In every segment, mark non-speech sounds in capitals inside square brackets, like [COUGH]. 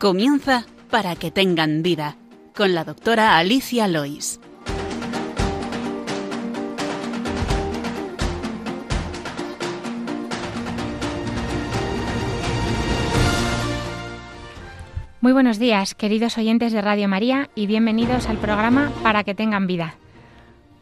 Comienza para que tengan vida con la doctora Alicia Lois. Muy buenos días, queridos oyentes de Radio María, y bienvenidos al programa Para que tengan vida.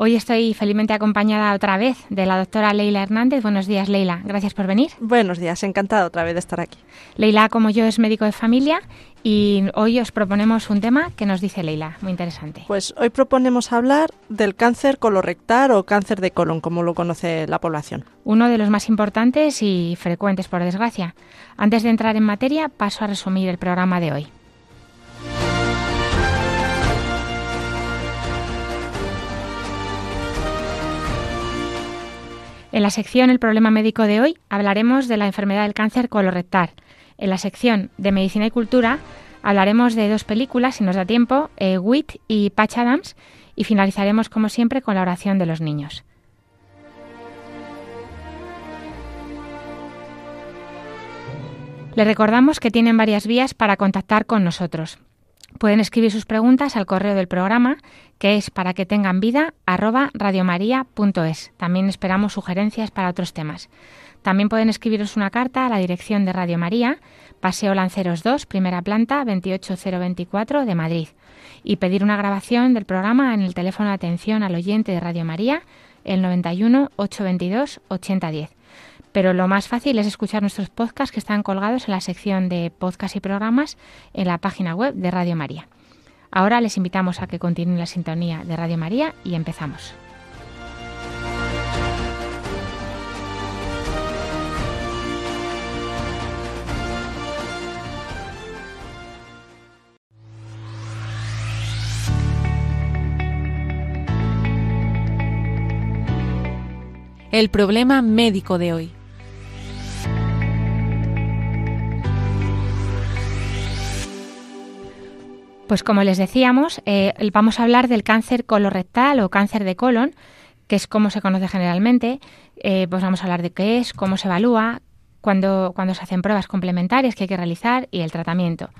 Hoy estoy felizmente acompañada otra vez de la doctora Leila Hernández. Buenos días, Leila. Gracias por venir. Buenos días, encantada otra vez de estar aquí. Leila, como yo, es médico de familia y hoy os proponemos un tema que nos dice Leila, muy interesante. Pues hoy proponemos hablar del cáncer colorectal o cáncer de colon, como lo conoce la población. Uno de los más importantes y frecuentes, por desgracia. Antes de entrar en materia, paso a resumir el programa de hoy. En la sección El problema médico de hoy hablaremos de la enfermedad del cáncer colorectal. En la sección de Medicina y Cultura hablaremos de dos películas, si nos da tiempo, eh, Wit y Patch Adams, y finalizaremos como siempre con la oración de los niños. Les recordamos que tienen varias vías para contactar con nosotros. Pueden escribir sus preguntas al correo del programa que es para que tengan vida arroba radiomaria.es. También esperamos sugerencias para otros temas. También pueden escribiros una carta a la dirección de Radio María, Paseo Lanceros 2, primera planta, 28024 de Madrid, y pedir una grabación del programa en el teléfono de atención al oyente de Radio María, el 91 822 8010. Pero lo más fácil es escuchar nuestros podcasts que están colgados en la sección de podcasts y programas en la página web de Radio María. Ahora les invitamos a que continúen la sintonía de Radio María y empezamos. El problema médico de hoy. Pues como les decíamos, eh, vamos a hablar del cáncer colorectal o cáncer de colon, que es como se conoce generalmente. Eh, pues vamos a hablar de qué es, cómo se evalúa, cuando cuándo se hacen pruebas complementarias que hay que realizar y el tratamiento.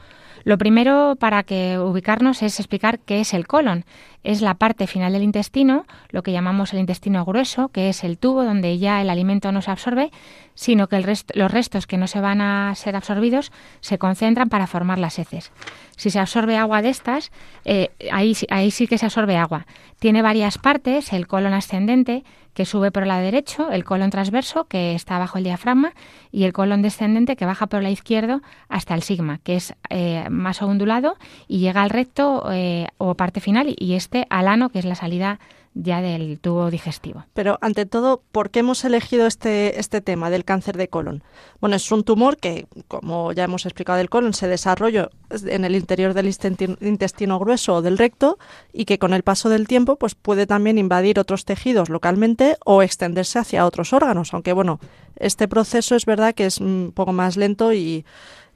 Lo primero para que ubicarnos es explicar qué es el colon. Es la parte final del intestino, lo que llamamos el intestino grueso, que es el tubo donde ya el alimento no se absorbe, sino que los restos que no se van a ser absorbidos se concentran para formar las heces. Si se absorbe agua de estas, eh, ahí sí que se absorbe agua. Tiene varias partes, el colon ascendente, que sube por la derecha, el colon transverso, que está bajo el diafragma, y el colon descendente, que baja por la izquierda hasta el sigma, que es eh, más ondulado y llega al recto eh, o parte final, y este al ano, que es la salida ya del tubo digestivo. Pero ante todo, ¿por qué hemos elegido este, este tema del cáncer de colon? Bueno, es un tumor que, como ya hemos explicado del colon, se desarrolla en el interior del intestino grueso o del recto y que con el paso del tiempo pues puede también invadir otros tejidos localmente o extenderse hacia otros órganos, aunque bueno, este proceso es verdad que es un poco más lento y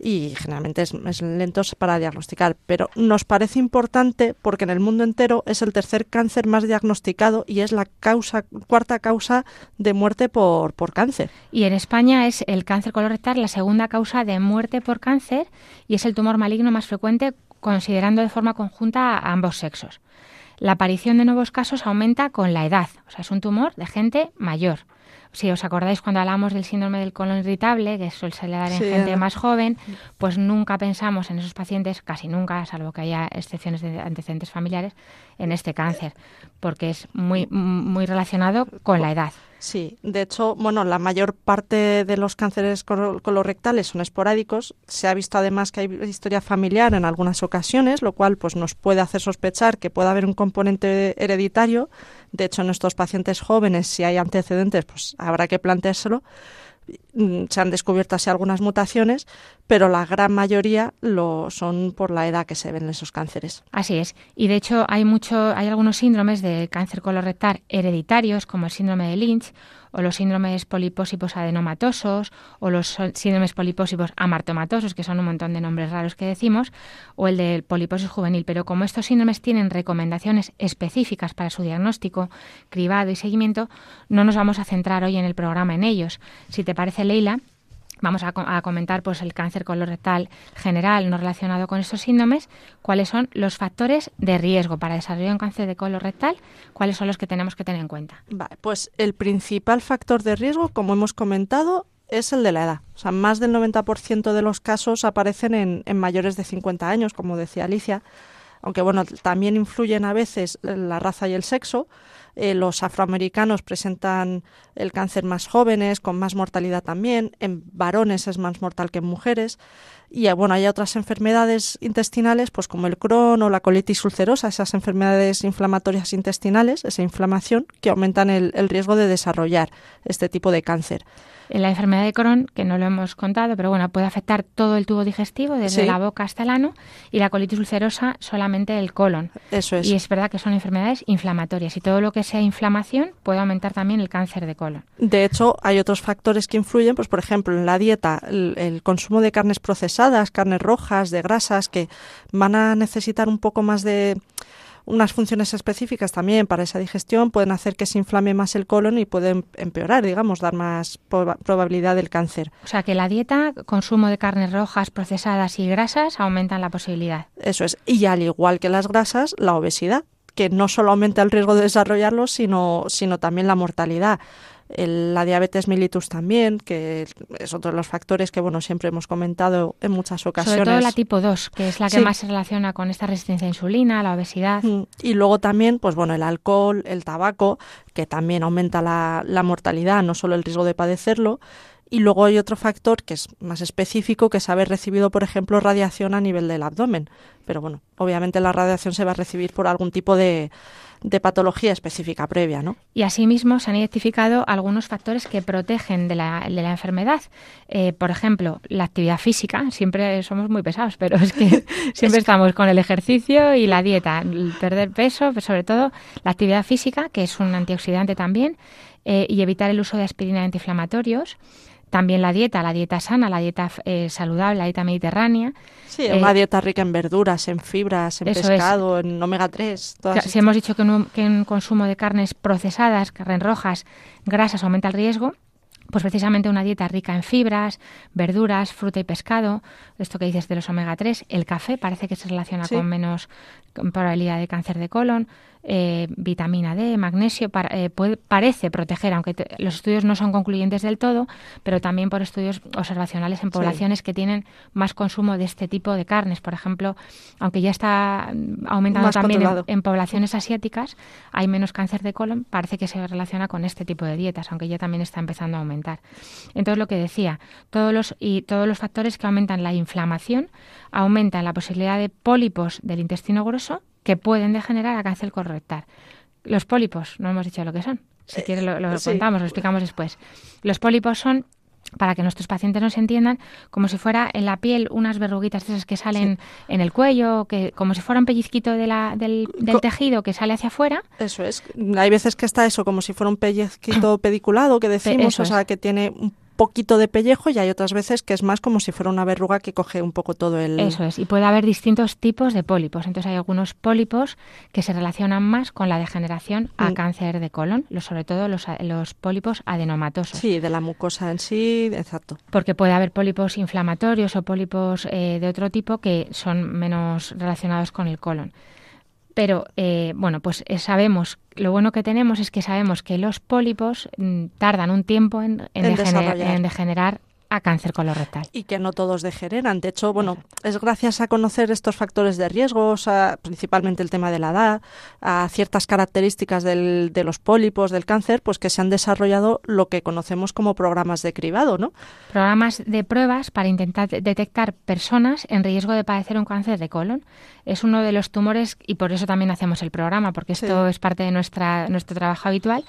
y generalmente es, es lentos para diagnosticar. Pero nos parece importante porque en el mundo entero es el tercer cáncer más diagnosticado y es la cuarta causa de muerte por, por cáncer. Y en España es el cáncer colorectal la segunda causa de muerte por cáncer y es el tumor maligno más frecuente considerando de forma conjunta a ambos sexos. La aparición de nuevos casos aumenta con la edad, o sea, es un tumor de gente mayor si os acordáis cuando hablamos del síndrome del colon irritable, que suele dar en gente más joven, pues nunca pensamos en esos pacientes, casi nunca, salvo que haya excepciones de antecedentes familiares, en este cáncer, porque es muy, muy relacionado con la edad. Sí, de hecho, bueno, la mayor parte de los cánceres colorectales son esporádicos. Se ha visto además que hay historia familiar en algunas ocasiones, lo cual pues nos puede hacer sospechar que pueda haber un componente hereditario. De hecho, en estos pacientes jóvenes, si hay antecedentes, pues habrá que planteárselo. Mm, se han descubierto así algunas mutaciones, pero la gran mayoría lo son por la edad que se ven esos cánceres. Así es. Y de hecho hay mucho, hay algunos síndromes de cáncer colorectal hereditarios, como el síndrome de Lynch, o los síndromes polipósipos adenomatosos, o los síndromes polipósipos amartomatosos, que son un montón de nombres raros que decimos, o el del poliposis juvenil. Pero como estos síndromes tienen recomendaciones específicas para su diagnóstico, cribado y seguimiento, no nos vamos a centrar hoy en el programa en ellos. Si te parece, Leila, vamos a, comentar pues, el cáncer colorectal general no relacionado con estos síndromes, cuáles son los factores de riesgo para desarrollar un cáncer de colorectal, cuáles son los que tenemos que tener en cuenta. pues el principal factor de riesgo, como hemos comentado, es el de la edad. O sea, más del 90% de los casos aparecen en, mayores de 50 años, como decía Alicia, aunque bueno, también influyen a veces la raza y el sexo. Eh, los afroamericanos presentan el cáncer más jóvenes, con más mortalidad también, en varones es más mortal que en mujeres. Y eh, bueno, hay otras enfermedades intestinales, pues como el Crohn o la colitis ulcerosa, esas enfermedades inflamatorias intestinales, esa inflamación, que aumentan el riesgo de desarrollar este tipo de cáncer. La enfermedad de Crohn, que no lo hemos contado, pero bueno, puede afectar todo el tubo digestivo, desde la boca hasta el ano, y la colitis ulcerosa solamente el colon. Eso es. Y es verdad que son enfermedades inflamatorias, y todo lo que sea inflamación puede aumentar también el cáncer de colon. De hecho, hay otros factores que influyen, pues por ejemplo, en la dieta, el consumo de carnes procesadas, carnes rojas, de grasas, que van a necesitar un poco más de unas funciones específicas también para esa digestión pueden hacer que se inflame más el colon y pueden empeorar, digamos, dar más probabilidad del cáncer. O sea que la dieta, consumo de carnes rojas, procesadas y grasas aumentan la posibilidad. Eso es. Y al igual que las grasas, la obesidad que no solo aumenta el riesgo de desarrollarlo, sino, sino también la mortalidad la diabetes mellitus también, que es otro de los factores que bueno siempre hemos comentado en muchas ocasiones. Sobre todo la tipo 2, que es la que más se relaciona con esta resistencia a insulina, la obesidad. Mm, y luego también, pues bueno, el alcohol, el tabaco, que también aumenta la, la mortalidad, no solo el riesgo de padecerlo. Y luego hay otro factor que es más específico, que es haber recibido, por ejemplo, radiación a nivel del abdomen. Pero bueno, obviamente la radiación se va a recibir por algún tipo de, patología específica previa, ¿no? Y asimismo se han identificado algunos factores que protegen de la, de la enfermedad. Eh, por ejemplo, la actividad física. Siempre somos muy pesados, pero es que [LAUGHS] siempre estamos con el ejercicio y la dieta. perder peso, pero sobre todo la actividad física, que es un antioxidante también, eh, y evitar el uso de aspirina antiinflamatorios. También la dieta, la dieta sana, la dieta eh, saludable, la dieta mediterránea. Sí, una eh, dieta rica en verduras, en fibras, en pescado, en omega 3. si hemos dicho que, un consumo de carnes procesadas, carnes rojas, grasas aumenta el riesgo, pues precisamente una dieta rica en fibras, verduras, fruta y pescado, esto que dices de los omega 3, el café parece que se relaciona con menos probabilidad de cáncer de colon, eh, vitamina D, magnesio, eh, parece proteger, aunque los estudios no son concluyentes del todo, pero también por estudios observacionales en poblaciones que tienen más consumo de este tipo de carnes, por ejemplo, aunque ya está aumentando también en, poblaciones asiáticas, hay menos cáncer de colon, parece que se relaciona con este tipo de dietas, aunque ya también está empezando a aumentar. Entonces lo que decía, todos los y todos los factores que aumentan la inflamación aumentan la posibilidad de pólipos del intestino grueso que pueden degenerar a cáncer correctar. Los pólipos, no hemos dicho lo que son. Si eh, quieres lo, contamos, lo explicamos después. Los pólipos son para que nuestros pacientes nos entiendan, como si fuera en la piel unas verruguitas esas que salen en el cuello, que como si fuera un pellizquito del, tejido que sale hacia afuera. Eso es. Hay veces que está eso, como si fuera un pellizquito [COUGHS] pediculado que decimos, o sea, que tiene un poquito de pellejo y hay otras veces que es más como si fuera una verruga que coge un poco todo el... Eso es, y puede haber distintos tipos de pólipos. Entonces hay algunos pólipos que se relacionan más con la degeneración a mm. cáncer de colon, sobre todo los, los pólipos adenomatosos. Sí, de la mucosa en sí, exacto. Porque puede haber pólipos inflamatorios o pólipos eh, de otro tipo que son menos relacionados con el colon. Pero eh, bueno, pues eh, sabemos, lo bueno que tenemos es que sabemos que los pólipos mm, tardan un tiempo en degenerar a cáncer colorectal. Y que no todos degeneran. De hecho, bueno, es gracias a conocer estos factores de riesgo, principalmente el tema de la edad, a ciertas características del, de los pólipos, del cáncer, pues que se han desarrollado lo que conocemos como programas de cribado, ¿no? Programas de pruebas para intentar detectar personas en riesgo de padecer un cáncer de colon. Es uno de los tumores, y por eso también hacemos el programa, porque esto es parte de nuestra, nuestro trabajo habitual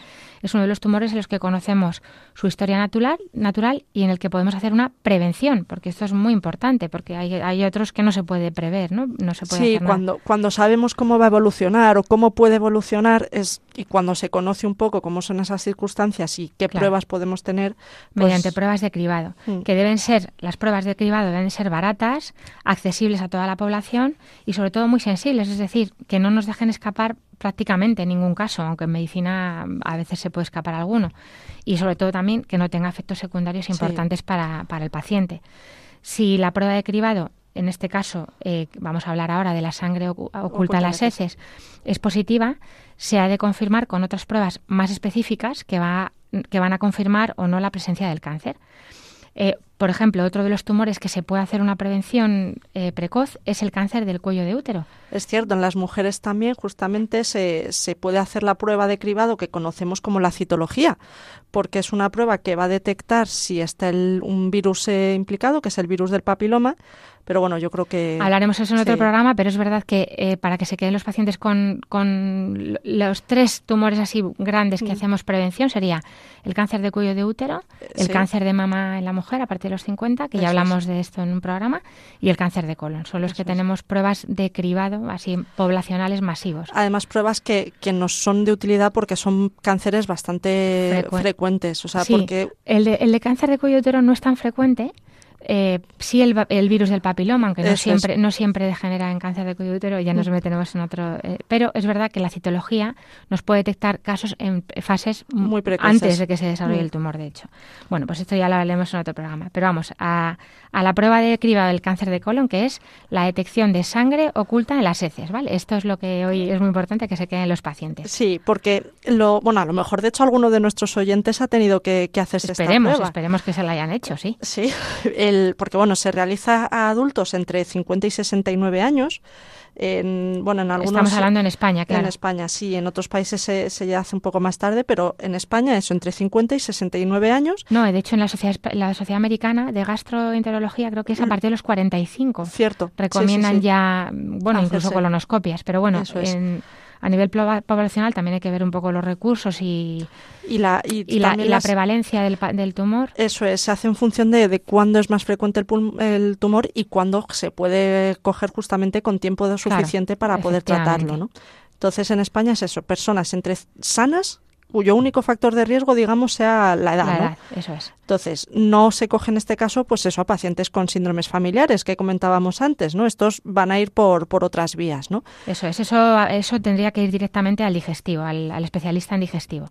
es uno de los tumores en los que conocemos su historia natural, natural y en el que podemos hacer una prevención, porque esto es muy importante, porque hay, otros que no se puede prever, ¿no? No se puede Sí, cuando, cuando sabemos cómo va a evolucionar o cómo puede evolucionar es, y cuando se conoce un poco cómo son esas circunstancias y qué pruebas podemos tener. Pues Mediante pruebas de cribado, mm. que deben ser, las pruebas de cribado deben ser baratas, accesibles a toda la población y sobre todo muy sensibles, es decir, que no nos dejen escapar prácticamente en ningún caso, aunque en medicina mm, a veces se puede escapar alguno. Y sobre todo también que no tenga efectos secundarios importantes para, el paciente. Si la prueba de cribado en este caso, eh, vamos a hablar ahora de la sangre oculta, oculta las heces, es positiva, se ha de confirmar con otras pruebas más específicas que, va, que van a confirmar o no la presencia del cáncer. Eh, por ejemplo, otro de los tumores que se puede hacer una prevención eh, precoz es el cáncer del cuello de útero. Es cierto, en las mujeres también justamente se, se, puede hacer la prueba de cribado que conocemos como la citología, porque es una prueba que va a detectar si está un virus eh, implicado, que es el virus del papiloma, pero bueno, yo creo que... Hablaremos eso en otro programa, pero es verdad que eh, para que se queden los pacientes con, los tres tumores así grandes que mm. hacemos prevención sería el cáncer de cuello de útero, eh, el cáncer de mama en la mujer a partir de los 50, que ya hablamos de esto en un programa, y el cáncer de colon. Son los que tenemos pruebas de cribado así poblacionales masivos. Además, pruebas que, que nos son de utilidad porque son cánceres bastante frecuentes. sí, el, el de cáncer de cuello de útero no es tan frecuente, eh, sí, el, virus del papiloma, aunque no siempre, no siempre degenera en cáncer de cuello útero, ya nos mm. metemos en otro. Eh, pero es verdad que la citología nos puede detectar casos en fases muy precoces. antes de que se desarrolle mm. el tumor, de hecho. Bueno, pues esto ya lo hablaremos en otro programa. Pero vamos a, la prueba de criba del cáncer de colon, que es la detección de sangre oculta en las heces, ¿vale? Esto es lo que hoy es muy importante que se queden los pacientes. Sí, porque lo, bueno, a lo mejor de hecho alguno de nuestros oyentes ha tenido que, hacerse esta prueba. Esperemos que se la hayan hecho, sí. Sí. [LAUGHS] porque bueno, se realiza a adultos entre 50 y 69 años. En, bueno, en algunos, Estamos hablando en España, claro. En España, sí. En otros países se, hace un poco más tarde, pero en España eso entre 50 y 69 años. No, de hecho en la sociedad, la sociedad americana de gastroenterología creo que es a mm. partir de los 45. Cierto. Recomiendan ya, bueno, incluso colonoscopias, pero bueno, a nivel poblacional también hay que ver un poco los recursos y, la, prevalencia del, tumor. Eso es, se hace en función de, cuándo es más frecuente el, tumor y cuándo se puede coger justamente con tiempo suficiente para poder tratarlo. ¿no? Entonces en España es eso, personas entre sanas cuyo único factor de riesgo, digamos, sea la edad. La edad eso es. Entonces, no se coge en este caso, pues eso, a pacientes con síndromes familiares que comentábamos antes, ¿no? Estos van a ir por, por otras vías, ¿no? Eso es, eso, eso tendría que ir directamente al digestivo, al, especialista en digestivo.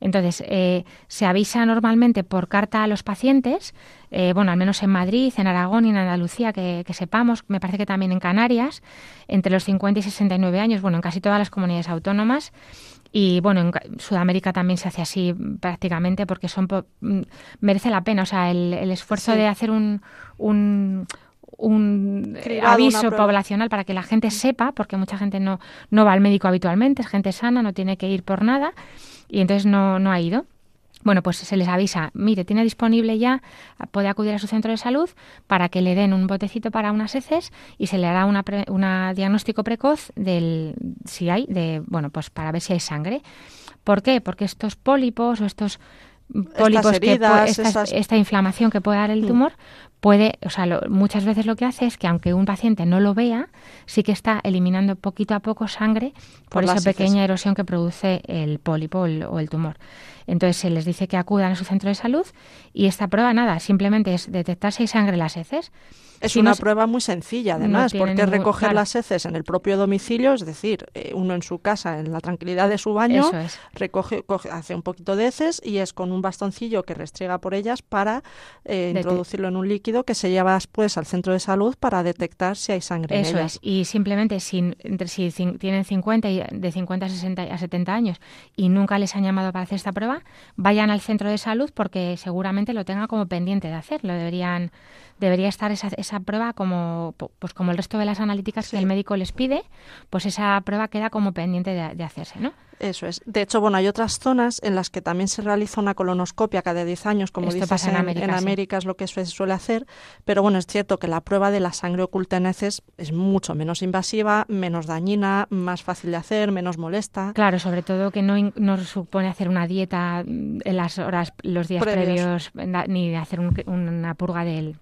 Entonces, eh, se avisa normalmente por carta a los pacientes, eh, bueno, al menos en Madrid, en Aragón y en Andalucía, que, que, sepamos, me parece que también en Canarias, entre los 50 y 69 años, bueno, en casi todas las comunidades autónomas, y bueno, en Sudamérica también se hace así prácticamente porque son mm, merece la pena, o sea, el, el esfuerzo de hacer un, un un eh, aviso poblacional para que la gente mm. sepa, porque mucha gente no, no va al médico habitualmente, es gente sana, no tiene que ir por nada, y entonces no ha ido. Bueno, pues se les avisa, mire, tiene disponible ya, puede acudir a su centro de salud para que le den un botecito para unas heces y se le hará un una diagnóstico precoz del si hay, de, bueno, pues para ver si hay sangre. ¿Por qué? Porque estos pólipos o estos pólipos, que, esta, inflamación que puede dar el mm. tumor, puede, o sea, muchas veces lo que hace es que aunque un paciente no lo vea, sí que está eliminando poquito a poco sangre por, esa pequeña erosión que produce el pólipo o el, tumor. Entonces se les dice que acudan a su centro de salud y esta prueba nada, simplemente es detectar si hay sangre en las heces. Es una prueba muy sencilla, además, porque recoger las heces en el propio domicilio, es decir, eh, uno en su casa, en la tranquilidad de su baño, recoge, hace un poquito de heces y es con un bastoncillo que restriega por ellas para eh, introducirlo en un líquido que se lleva después al centro de salud para detectar si hay sangre Eso es, y simplemente si, entre, si tienen 50 y, de 50 a 60 a 70 años y nunca les han llamado para hacer esta prueba, vayan al centro de salud porque seguramente lo tengan como pendiente de hacer, lo deberían debería estar esa, esa prueba como, pues como el resto de las analíticas que el médico les pide, pues esa prueba queda como pendiente de, hacerse, ¿no? Eso es. De hecho, bueno, hay otras zonas en las que también se realiza una colonoscopia cada 10 años, como Esto en, América, es lo que se suele hacer, pero bueno, es cierto que la prueba de la sangre oculta en heces es mucho menos invasiva, menos dañina, más fácil de hacer, menos molesta. Claro, sobre todo que no, supone hacer una dieta mm, en las horas, los días previos, ni hacer una purga del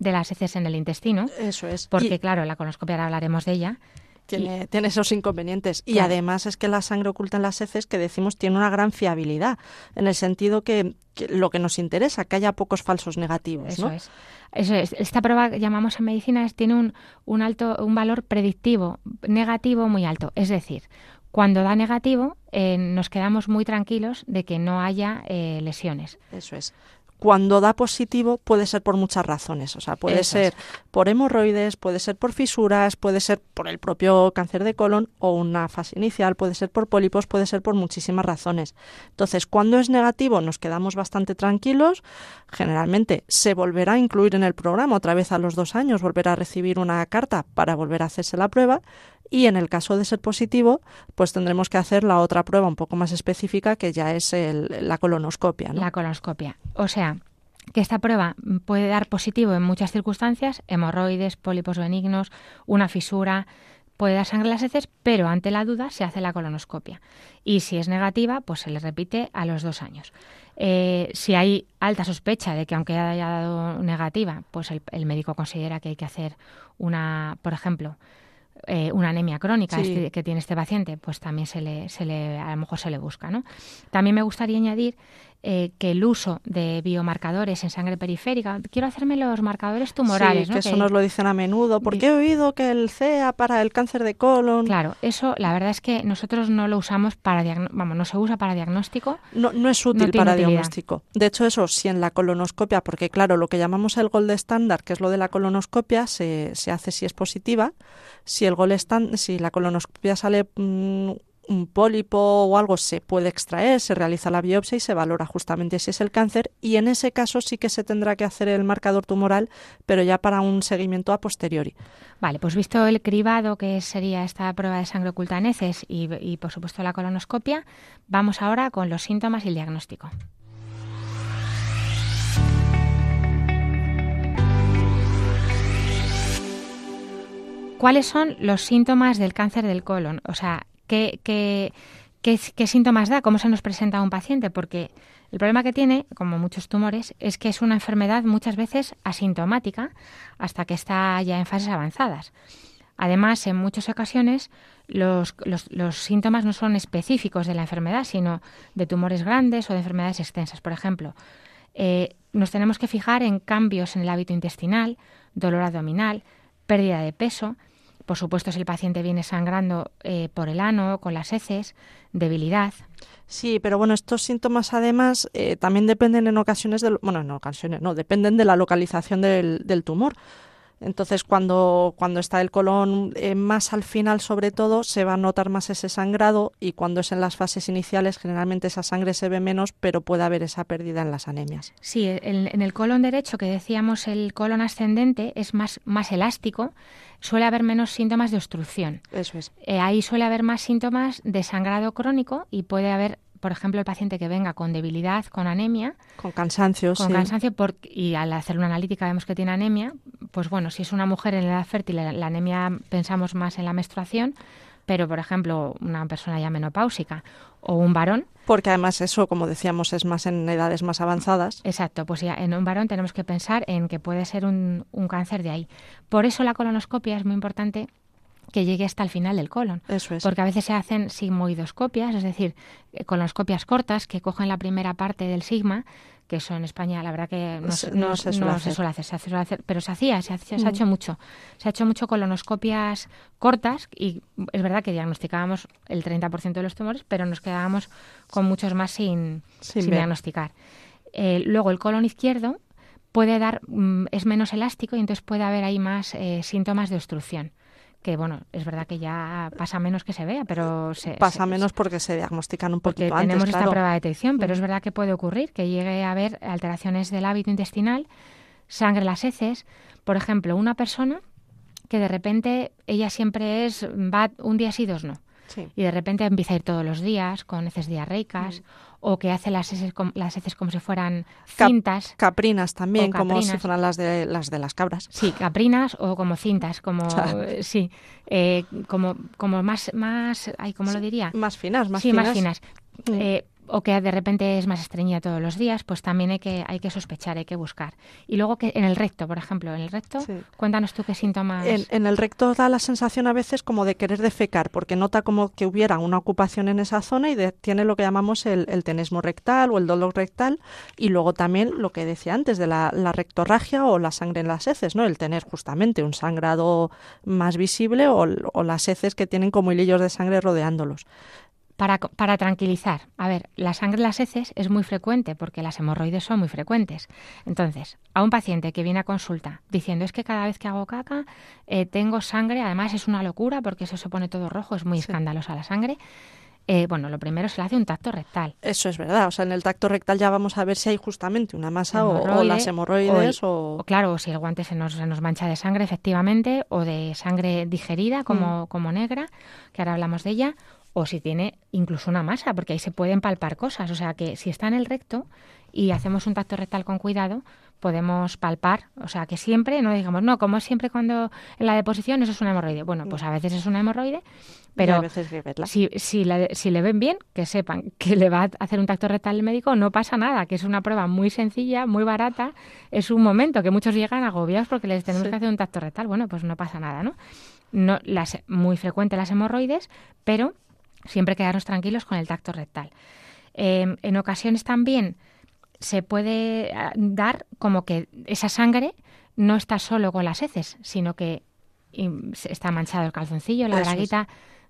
de las heces en el intestino. Eso es. Porque, claro, la colonoscopia, ahora hablaremos de ella. Tiene, esos inconvenientes. Y además es que la sangre oculta en las heces, que decimos, tiene una gran fiabilidad, en el sentido que, lo que nos interesa, que haya pocos falsos negativos. Eso es. Eso es. Esta prueba que llamamos en medicina tiene un, alto, un valor predictivo, negativo muy alto. Es decir, cuando da negativo, eh, nos quedamos muy tranquilos de que no haya eh, lesiones. Eso es. Cuando da positivo puede ser por muchas razones, o sea, puede ser por hemorroides, puede ser por fisuras, puede ser por el propio cáncer de colon o una fase inicial, puede ser por pólipos, puede ser por muchísimas razones. Entonces, cuando es negativo nos quedamos bastante tranquilos, generalmente se volverá a incluir en el programa otra vez a los dos años, volverá a recibir una carta para volver a hacerse la prueba y en el caso de ser positivo, pues tendremos que hacer la otra prueba un poco más específica que ya es la colonoscopia. La colonoscopia. O sea, que esta prueba puede dar positivo en muchas circunstancias, hemorroides, pólipos benignos, una fisura, puede dar sangre las heces, pero ante la duda se hace la colonoscopia. Y si es negativa, pues se le repite a los dos años. Eh, si hay alta sospecha de que aunque haya dado negativa, pues el médico considera que hay que hacer una, por ejemplo, eh, una anemia crónica este, que tiene este paciente, pues también se le, se le, a lo mejor se le busca. ¿no? También me gustaría añadir eh, que el uso de biomarcadores en sangre periférica, quiero hacerme los marcadores tumorales. Sí, que eso nos lo dicen a menudo, porque he oído que el CEA para el cáncer de colon. Claro, eso la verdad es que nosotros no lo usamos para vamos, no se usa para diagnóstico. No, no es útil para diagnóstico. De hecho, eso sí en la colonoscopia, porque claro, lo que llamamos el gold estándar, que es lo de la colonoscopia, se, hace si es positiva. Si el gold si la colonoscopia sale mm, un pólipo o algo se puede extraer, se realiza la biopsia y se valora justamente si es el cáncer y en ese caso sí que se tendrá que hacer el marcador tumoral, pero ya para un seguimiento a posteriori. Vale, pues visto el cribado que sería esta prueba de sangre oculta en y, por supuesto la colonoscopia, vamos ahora con los síntomas y el diagnóstico. ¿Cuáles son los síntomas del cáncer del colon? O sea, ¿Qué, síntomas da? ¿Cómo se nos presenta un paciente? Porque el problema que tiene, como muchos tumores, es que es una enfermedad muchas veces asintomática hasta que está ya en fases avanzadas. Además, en muchas ocasiones los, síntomas no son específicos de la enfermedad, sino de tumores grandes o de enfermedades extensas. Por ejemplo, eh, nos tenemos que fijar en cambios en el hábito intestinal, dolor abdominal, pérdida de peso, por supuesto, si el paciente viene sangrando eh, por el ano, con las heces, debilidad. Sí, pero bueno, estos síntomas además eh, también dependen en ocasiones, de, bueno, ocasiones no, dependen de la localización del, del tumor. Entonces, cuando, cuando está el colon eh, más al final, sobre todo, se va a notar más ese sangrado y cuando es en las fases iniciales, generalmente esa sangre se ve menos, pero puede haber esa pérdida en las anemias. Sí, en, el colon derecho, que decíamos el colon ascendente, es más, más elástico, suele haber menos síntomas de obstrucción. Eso es. Eh, ahí suele haber más síntomas de sangrado crónico y puede haber por ejemplo, el paciente que venga con debilidad, con anemia. Con cansancio, Con cansancio, por, y al hacer una analítica vemos que tiene anemia. Pues bueno, si es una mujer en edad fértil, la anemia pensamos más en la menstruación, pero por ejemplo, una persona ya menopáusica o un varón. Porque además eso, como decíamos, es más en edades más avanzadas. Exacto, pues ya en un varón tenemos que pensar en que puede ser un cáncer de ahí. Por eso la colonoscopia es muy importante que llegue hasta el final del colon. Eso es. Porque a veces se hacen sigmoidoscopias, es decir, eh, colonoscopias cortas que cogen la primera parte del sigma, que eso en España la verdad que no, se, suele hacer, pero se hacía, se, ha mm. hecho mucho. Se ha hecho mucho colonoscopias cortas y es verdad que diagnosticábamos el 30% de los tumores, pero nos quedábamos con muchos más sin, diagnosticar. Eh, luego el colon izquierdo puede dar, mm, es menos elástico y entonces puede haber ahí más eh, síntomas de obstrucción que bueno, es verdad que ya pasa menos que se vea, pero se... Pasa menos porque se diagnostican un poquito porque tenemos esta prueba de detección, pero es mm. verdad que puede ocurrir que llegue a haber alteraciones del hábito intestinal, sangre en las heces. Por ejemplo, una persona que de repente ella siempre es, va un día sí, dos no y de repente empieza a ir todos los días con heces diarreicas mm. o que hace las heces, las heces como si fueran cintas. caprinas también, como si fueran las de las, de las cabras. Sí, caprinas o como cintas, como, [LAUGHS] sí, eh, como, como más, más, ay, ¿cómo lo diría? Más finas, más sí, finas. más finas. Mm. Eh, o que de repente es más estreñida todos los días, pues también hay que, hay que sospechar, hay que buscar. Y luego que en el recto, por ejemplo, en el recto, cuéntanos tú qué síntomas. En, el recto da la sensación a veces como de querer defecar, porque nota como que hubiera una ocupación en esa zona y tiene lo que llamamos el, tenesmo rectal o el dolor rectal, y luego también lo que decía antes de la, rectorragia o la sangre en las heces, ¿no? El tener justamente un sangrado más visible o las heces que tienen como hilillos de sangre rodeándolos. Para, tranquilizar, a ver, la sangre en las heces es muy frecuente porque las hemorroides son muy frecuentes. Entonces, a un paciente que viene a consulta diciendo es que cada vez que hago caca eh, tengo sangre, además es una locura porque eso se pone todo rojo, es muy escandalosa la sangre. Eh, bueno, lo primero se le hace un tacto rectal. Eso es verdad. O sea, en el tacto rectal ya vamos a ver si hay justamente una masa o, las hemorroides o, Claro, si el guante se nos, mancha de sangre, efectivamente, o de sangre digerida como, mm. como negra, que ahora hablamos de ella, o si tiene incluso una masa, porque ahí se pueden palpar cosas. O sea que si está en el recto y hacemos un tacto rectal con cuidado, podemos palpar. O sea que siempre, no digamos, no, como siempre cuando en la deposición eso es una hemorroide. Bueno, pues a veces es una hemorroide, pero si, si, le ven bien, que sepan [LAUGHS] que le va a hacer un tacto rectal el médico, no pasa nada, que es una prueba muy sencilla, muy barata. Es un momento que muchos llegan agobiados porque les tenemos que hacer un tacto rectal. Bueno, pues no pasa nada, ¿no? No, las, muy frecuente las hemorroides, pero Siempre quedarnos tranquilos con el tacto rectal. Em, en ocasiones también se puede ah, dar como que esa sangre no está solo con las heces, sino que está manchado el calzoncillo, la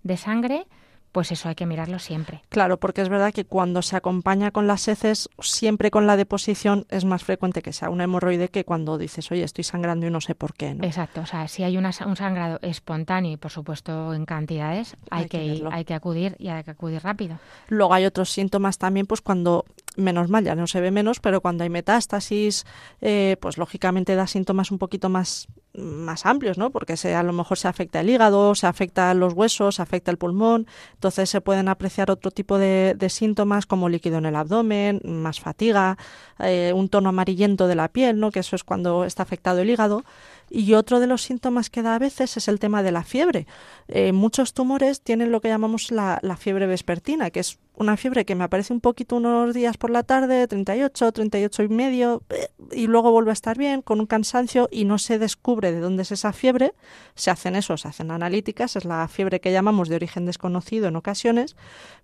de sangre pues eso hay que mirarlo siempre. Claro, porque es verdad que cuando se acompaña con las heces, siempre con la deposición es más frecuente que sea una hemorroide que cuando dices, oye, estoy sangrando y no sé por qué. Exacto, o sea, si hay un sangrado espontáneo y por supuesto en cantidades, hay, que, hay que acudir y hay que acudir rápido. Luego hay otros síntomas también, pues cuando menos mal, ya no se ve menos, pero cuando hay metástasis, eh, pues lógicamente da síntomas un poquito más más amplios, ¿no? Porque se, a lo mejor se afecta el hígado, se afecta los huesos, se afecta el pulmón, entonces se pueden apreciar otro tipo de, síntomas como líquido en el abdomen, más fatiga, eh, un tono amarillento de la piel, ¿no? Que eso es cuando está afectado el hígado. Y otro de los síntomas que da a veces es el tema de la fiebre. Eh, muchos tumores tienen lo que llamamos la, la fiebre vespertina, que es una fiebre que me aparece un poquito unos días por la tarde, 38, 38 y medio, eh, y luego vuelve a estar bien, con un cansancio, y no se descubre de dónde es esa fiebre. Se hacen eso, se hacen analíticas, es la fiebre que llamamos de origen desconocido en ocasiones,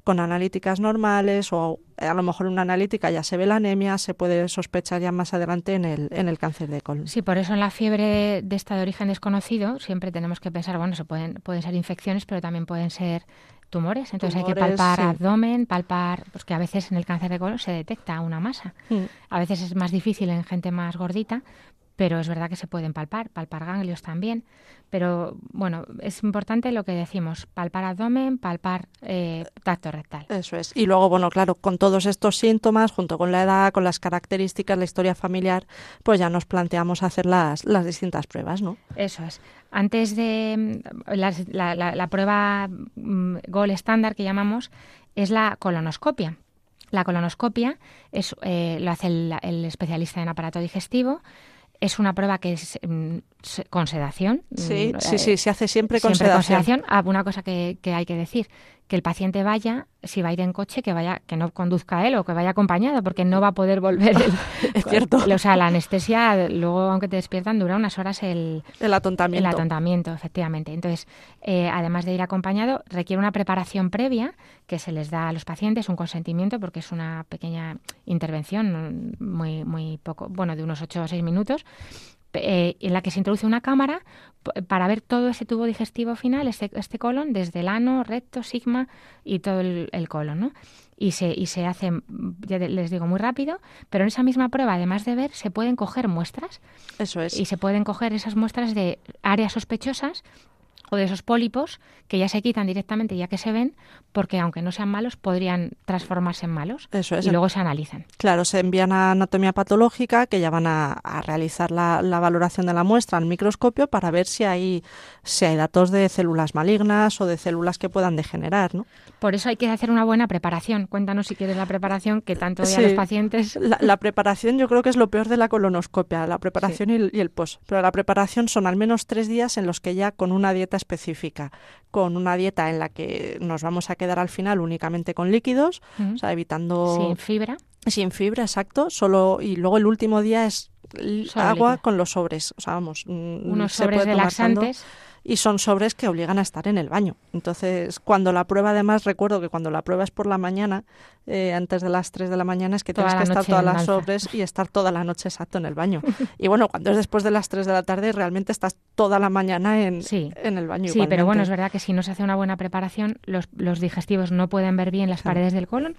con analíticas normales o eh, a lo mejor una analítica ya se ve la anemia, se puede sospechar ya más adelante en el, en el cáncer de colon. Sí, por eso en la fiebre de, esta de origen desconocido siempre tenemos que pensar, bueno, se pueden, pueden ser infecciones, pero también pueden ser tumores, entonces hay que palpar abdomen, palpar, porque que a veces en el cáncer de colon se detecta una masa. Mm. A veces es más difícil en gente más gordita, pero es verdad que se pueden palpar, palpar ganglios también. Pero bueno, es importante lo que decimos, palpar abdomen, palpar eh, tacto rectal. Eso es. Y luego, bueno, claro, con todos estos síntomas, junto con la edad, con las características, la historia familiar, pues ya nos planteamos hacer las, las distintas pruebas, ¿no? Eso es. Antes de mm, la, la, prueba mm, gol estándar que llamamos es la colonoscopia. La colonoscopia es, eh, lo hace el especialista en aparato digestivo es una prueba que es mm, con sedación. Sí, mm, sí, sí, se hace siempre con siempre sedación. Con sedación. Ah, una cosa que, hay que decir, que el paciente vaya, si va a ir en coche, que vaya, que no conduzca él o que vaya acompañado, porque no va a poder volver. [LAUGHS] El, es cierto. O sea, la anestesia, luego, aunque te despiertan, dura unas horas el, el atontamiento. El atontamiento, efectivamente. Entonces, eh, además de ir acompañado, requiere una preparación previa que se les da a los pacientes, un consentimiento, porque es una pequeña intervención, mm, muy, muy poco, bueno, de unos 8 o 6 minutos, eh, en la que se introduce una cámara para ver todo ese tubo digestivo final, este, este colon, desde el ano, recto, sigma y todo el, colon, ¿no? Y se, y se hace, mm, ya les digo, muy rápido, pero en esa misma prueba, además de ver, se pueden coger muestras. Eso es. Y se pueden coger esas muestras de áreas sospechosas o de esos pólipos que ya se quitan directamente ya que se ven, porque aunque no sean malos, podrían transformarse en malos y luego se analizan. Claro, se envían a anatomía patológica, que ya van a, realizar la, valoración de la muestra al microscopio para ver si hay, si hay datos de células malignas o de células que puedan degenerar. Por eso hay que hacer una buena preparación. Cuéntanos si quieres la preparación que tanto sí. los pacientes. La, preparación yo creo que es lo peor de la colonoscopia, la preparación y, y, el post. Pero la preparación son al menos tres días en los que ya con una dieta dieta específica, con una dieta en la que nos vamos a quedar al final únicamente con líquidos, evitando... Sin fibra. Sin fibra, exacto. Solo, y luego el último día es agua con los sobres. O sea, vamos, mm, unos sobres puede relaxantes y son sobres que obligan a estar en el baño. Entonces, cuando la prueba, además, recuerdo que cuando la prueba es por la mañana, eh, antes de las 3 de la mañana, es que tienes que estar todas las sobres y estar toda la noche exacto en el baño. [LAUGHS] y bueno, cuando es después de las 3 de la tarde, realmente estás toda la mañana en, en el baño. Sí, pero bueno, es verdad que si no se hace una buena preparación, los, los digestivos no pueden ver bien las paredes del colon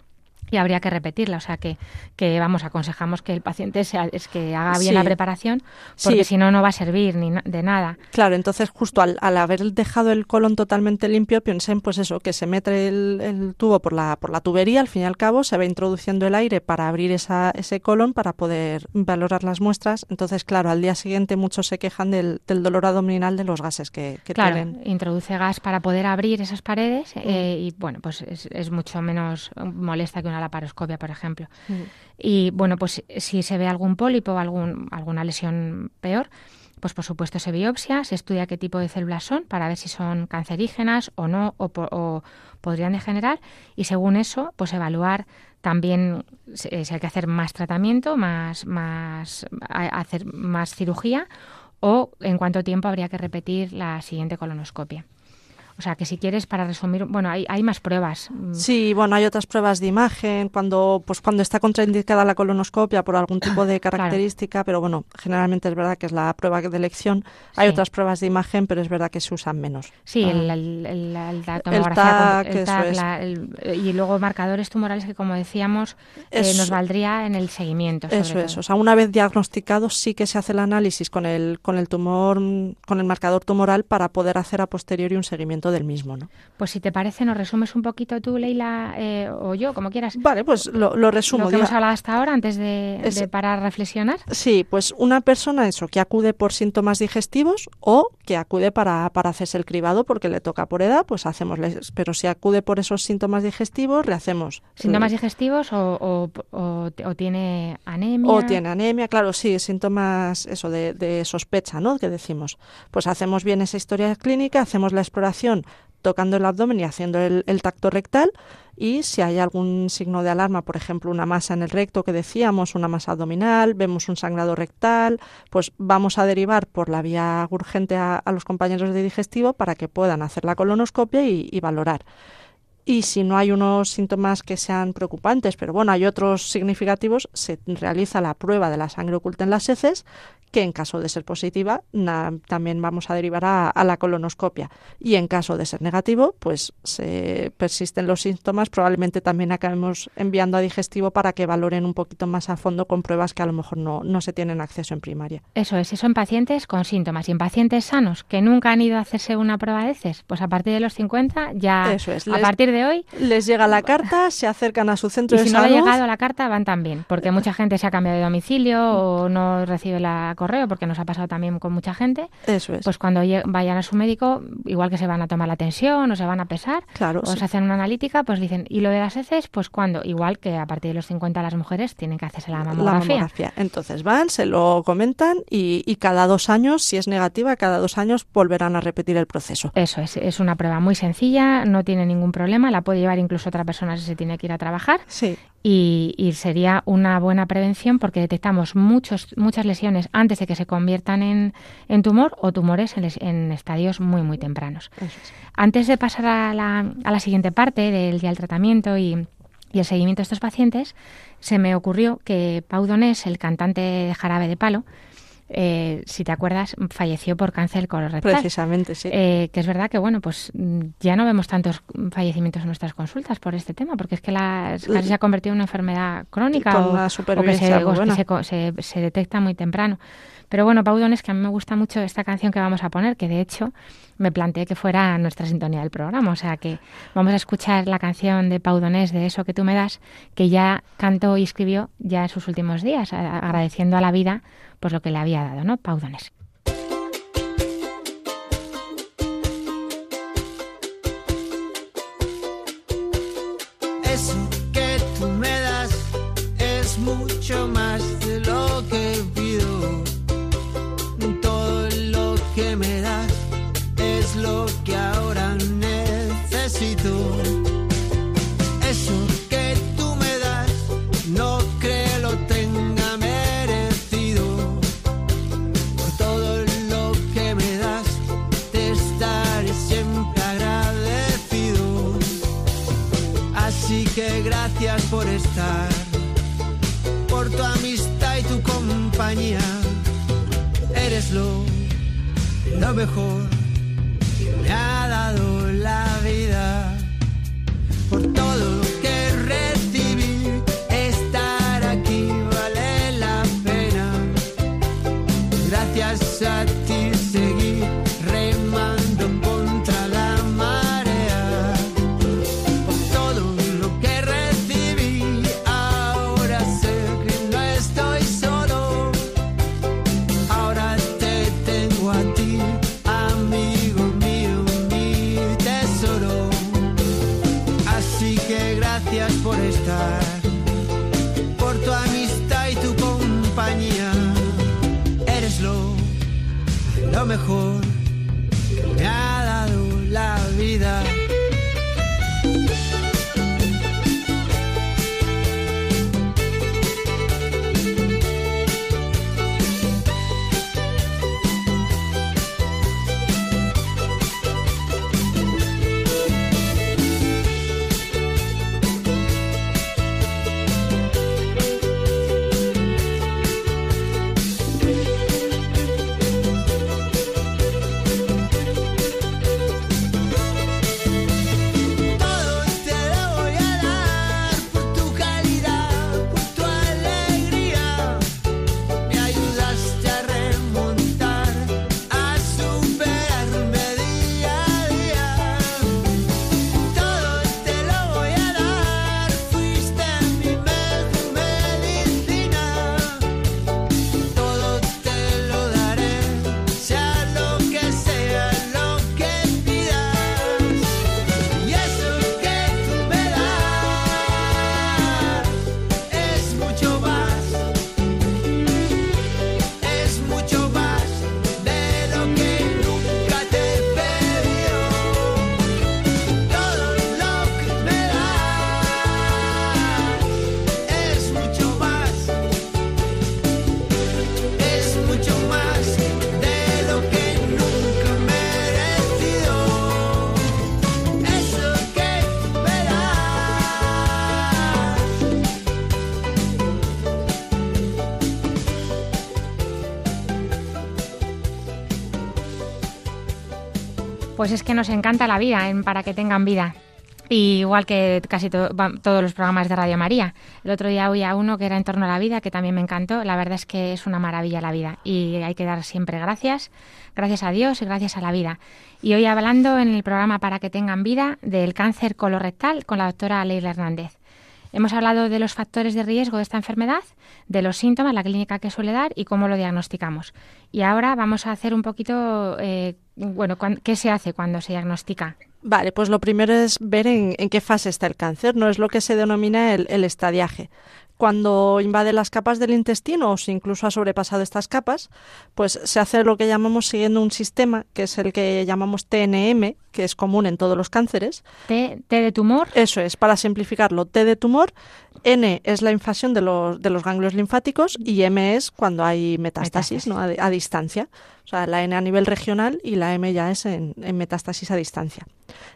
y habría que repetirla. O sea que, que vamos, aconsejamos que el paciente sea, es que haga bien la preparación, porque si no, no va a servir ni de nada. Claro, entonces justo al, haber dejado el colon totalmente limpio, piensen pues eso, que se mete el, el, tubo por la, por la tubería, al fin y al cabo se va introduciendo el aire para abrir esa, ese colon para poder valorar las muestras. Entonces, claro, al día siguiente muchos se quejan del, del dolor abdominal de los gases que, que claro, introduce gas para poder abrir esas paredes mm. eh, y bueno, pues es, es mucho menos molesta que una la paroscopia, por ejemplo. Mm. Y bueno, pues si se ve algún pólipo o algún, alguna lesión peor, pues por supuesto se biopsia, se estudia qué tipo de células son para ver si son cancerígenas o no, o, podrían degenerar, y según eso, pues evaluar también si, eh, hay que hacer más tratamiento, más, más, hacer más cirugía, o en cuánto tiempo habría que repetir la siguiente colonoscopia. O sea, que si quieres, para resumir, bueno, hay, hay más pruebas. Sí, bueno, hay otras pruebas de imagen, cuando, pues, cuando está contraindicada la colonoscopia por algún tipo de [COUGHS] característica, pero bueno, generalmente es verdad que es la prueba de elección. Hay otras pruebas de imagen, pero es verdad que se usan menos. Sí, el, la TAC, es. Eh, y luego marcadores tumorales que, como decíamos, eh, nos valdría en el seguimiento. Sobre eso es. O sea, una vez diagnosticado, sí que se hace el análisis con el, con el tumor, con el marcador tumoral para poder hacer a posteriori un seguimiento del mismo. ¿no? Pues si te parece, nos resumes un poquito tú, Leila, eh, o yo, como quieras. Vale, pues lo, resumo. Lo que hemos hablado hasta ahora, antes de, parar a para reflexionar. Sí, pues una persona, eso, que acude por síntomas digestivos o que acude para, para hacerse el cribado porque le toca por edad, pues hacemos, pero si acude por esos síntomas digestivos, le hacemos. Eh, ¿Síntomas digestivos o, tiene anemia? O tiene anemia, claro, sí, síntomas, eso, de sospecha, ¿no? Que decimos. Pues hacemos bien esa historia clínica, hacemos la exploración tocando el abdomen y haciendo el, tacto rectal y si hay algún signo de alarma, por ejemplo, una masa en el recto que decíamos, una masa abdominal, vemos un sangrado rectal, pues vamos a derivar por la vía urgente a, los compañeros de digestivo para que puedan hacer la colonoscopia y valorar y si no hay unos síntomas que sean preocupantes, pero bueno, hay otros significativos, se realiza la prueba de la sangre oculta en las heces, que en caso de ser positiva también vamos a derivar a, la colonoscopia. Y en caso de ser negativo, pues se persisten los síntomas, probablemente también acabemos enviando a digestivo para que valoren un poquito más a fondo con pruebas que a lo mejor no, se tienen acceso en primaria. Eso es, eso en pacientes con síntomas y en pacientes sanos que nunca han ido a hacerse una prueba de heces, pues a partir de los 50 ya... Eso es, a partir hoy. Les llega la carta, se acercan a su centro de si salud. Si no ha llegado la carta, van también, porque mucha gente se ha cambiado de domicilio o no recibe la correo, porque nos ha pasado también con mucha gente. Eso es. Pues cuando vayan a su médico, igual que se van a tomar la tensión o se van a pesar, claro, o se hacen una analítica, pues dicen, ¿y lo de las heces? Pues cuando, igual que a partir de los 50 las mujeres tienen que hacerse la mamografía. Entonces van, se lo comentan y, y cada dos años, si es negativa, cada dos años volverán a repetir el proceso. Eso es, es una prueba muy sencilla, no tiene ningún problema la puede llevar incluso otra persona si se tiene que ir a trabajar. Sí. Y, sería una buena prevención porque detectamos muchas lesiones antes de que se conviertan en, tumor o tumores en, estadios muy, muy tempranos. Antes de pasar a la, siguiente parte del, del tratamiento y, y el seguimiento de estos pacientes, se me ocurrió que Pau Donés, el cantante de Jarabe de Palo, eh, si te acuerdas, falleció por cáncer colorectal. Precisamente, sí. Eh, que es verdad que, bueno, pues mm, ya no vemos tantos fallecimientos en nuestras consultas por este tema, porque es que casi se ha convertido en una enfermedad crónica o, que, se, detecta muy temprano. Pero bueno, Paudonés, que a mí me gusta mucho esta canción que vamos a poner, que de hecho me planteé que fuera nuestra sintonía del programa. O sea que vamos a escuchar la canción de Paudonés de Eso que tú me das, que ya cantó y escribió ya en sus últimos días, agradeciendo a la vida por pues lo que le había dado, ¿no? Pau la mejor. gracias por estar, por tu amistad y tu compañía. Eres lo, mejor que me ha dado la vida. pues es que nos encanta la vida, en para que tengan vida. igual que casi todos los programas de Radio María. El otro día oía uno que era en torno a la vida, que también me encantó. La verdad es que es una maravilla la vida y hay que dar siempre gracias, gracias a Dios y gracias a la vida. Y hoy hablando en el programa Para que tengan vida del cáncer colorectal con la doctora Leila Hernández. Hemos hablado de los factores de riesgo de esta enfermedad, de los síntomas, la clínica que suele dar y cómo lo diagnosticamos. Y ahora vamos a hacer un poquito eh, bueno, ¿qué se hace cuando se diagnostica? Vale, pues lo primero es ver en, qué fase está el cáncer, ¿no? Es lo que se denomina el, estadiaje cuando invade las capas del intestino o si incluso ha sobrepasado estas capas, pues se hace lo que llamamos siguiendo un sistema que es el que llamamos TNM, que es común en todos los cánceres. T, de tumor. Eso es, para simplificarlo, T de tumor, N es la infasión de los, ganglios linfáticos y M es cuando hay metástasis, a, distancia. O sea, la N a nivel regional y la M ya es en, metástasis a distancia.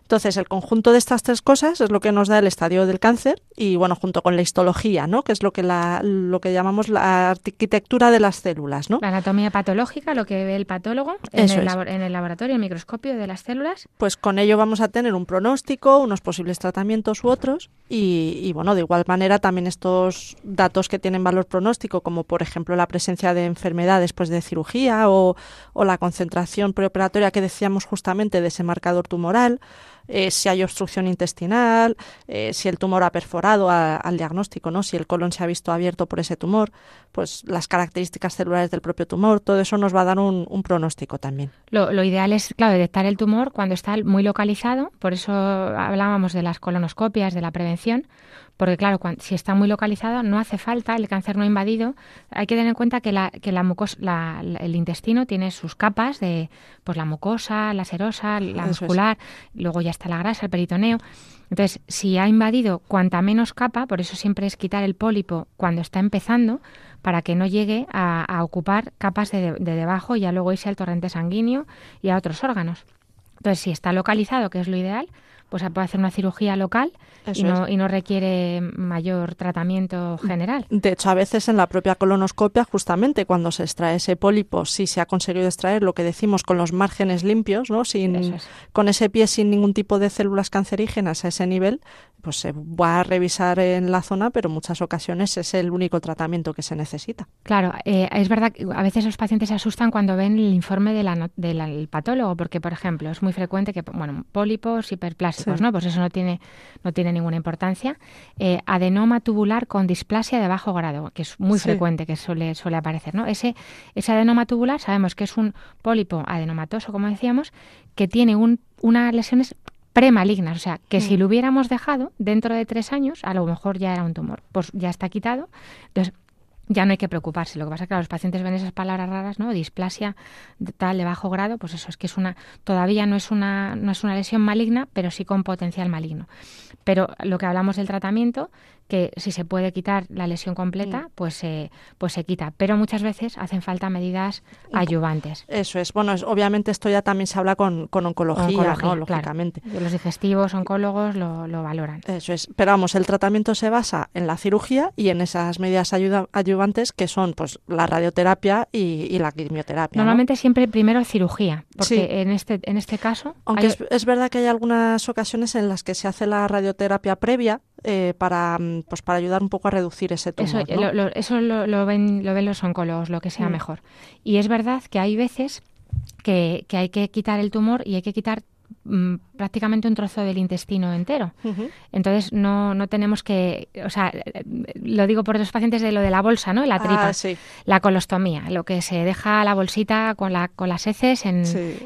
Entonces, el conjunto de estas tres cosas es lo que nos da el estadio del cáncer y, bueno, junto con la histología, ¿no? Que es lo que, la, lo que llamamos la arquitectura de las células, ¿no? La anatomía patológica, lo que ve el patólogo en, el, en el, laboratorio, el microscopio de las células. Pues con ello vamos a tener un pronóstico, unos posibles tratamientos u otros y, y, bueno, de igual manera también estos datos que tienen valor pronóstico, como por ejemplo la presencia de enfermedad después de cirugía o o la concentración preoperatoria que decíamos justamente de ese marcador tumoral, eh, si hay obstrucción intestinal, eh, si el tumor ha perforado al diagnóstico, ¿no? si el colon se ha visto abierto por ese tumor, pues las características celulares del propio tumor, todo eso nos va a dar un, pronóstico también. Lo, lo, ideal es, claro, detectar el tumor cuando está muy localizado, por eso hablábamos de las colonoscopias, de la prevención, porque claro, si está muy localizado no hace falta, el cáncer no ha invadido. Hay que tener en cuenta que, la, el intestino tiene sus capas de pues, la mucosa, la serosa, la muscular, luego ya está la grasa, el peritoneo. Entonces, si ha invadido cuanta menos capa, por eso siempre es quitar el pólipo cuando está empezando, para que no llegue a, ocupar capas de, debajo y ya luego irse al torrente sanguíneo y a otros órganos. Entonces, si está localizado, que es lo ideal, pues se puede hacer una cirugía local y no, requiere mayor tratamiento general. De hecho, a veces en la propia colonoscopia, justamente cuando se extrae ese pólipo, si se ha conseguido extraer lo que decimos con los márgenes limpios, ¿no? sin, con ese pie sin ningún tipo de células cancerígenas a ese nivel, pues se va a revisar en la zona, pero en muchas ocasiones es el único tratamiento que se necesita. Claro, eh, es verdad que a veces los pacientes se asustan cuando ven el informe del patólogo, porque, por ejemplo, es muy frecuente que, bueno, pólipos, hiperplasia, pues no, pues eso no tiene, no tiene ninguna importancia. Eh, adenoma tubular con displasia de bajo grado, que es muy frecuente, que suele, suele aparecer, ¿no? Ese, ese adenoma tubular sabemos que es un pólipo adenomatoso, como decíamos, que tiene un, unas lesiones premalignas, o sea, que mm. si lo hubiéramos dejado dentro de tres años, a lo mejor ya era un tumor, pues ya está quitado. Entonces, ya no hay que preocuparse. Lo que pasa es que los pacientes ven esas palabras raras, ¿no? Displasia de tal de bajo grado, pues eso es que es una todavía no es una no es una lesión maligna, pero sí con potencial maligno. Pero lo que hablamos del tratamiento, que si se puede quitar la lesión completa, pues, pues se quita. Pero muchas veces hacen falta medidas ayudantes. Eso es. Bueno, obviamente esto ya también se habla con, con oncología, lógicamente. Los digestivos, oncólogos lo, lo, valoran. Eso es. Pero vamos, el tratamiento se basa en la cirugía y en esas medidas ayudantes antes, que son pues la radioterapia y, la quimioterapia. Normalmente siempre primero cirugía, porque en este en este caso. Aunque es, verdad que hay algunas ocasiones en las que se hace la radioterapia previa eh, para mm, pues para ayudar un poco a reducir ese tumor. Eso, lo, ven lo ven los oncólogos, lo que sea mm. mejor. Y es verdad que hay veces que, hay que quitar el tumor y hay que quitar Mm, prácticamente un trozo del intestino entero. Entonces no, no tenemos que, o sea, lo digo por los pacientes de lo de la bolsa, ¿no? La ah, tripa, la colostomía, lo que se deja la bolsita con, con las heces en,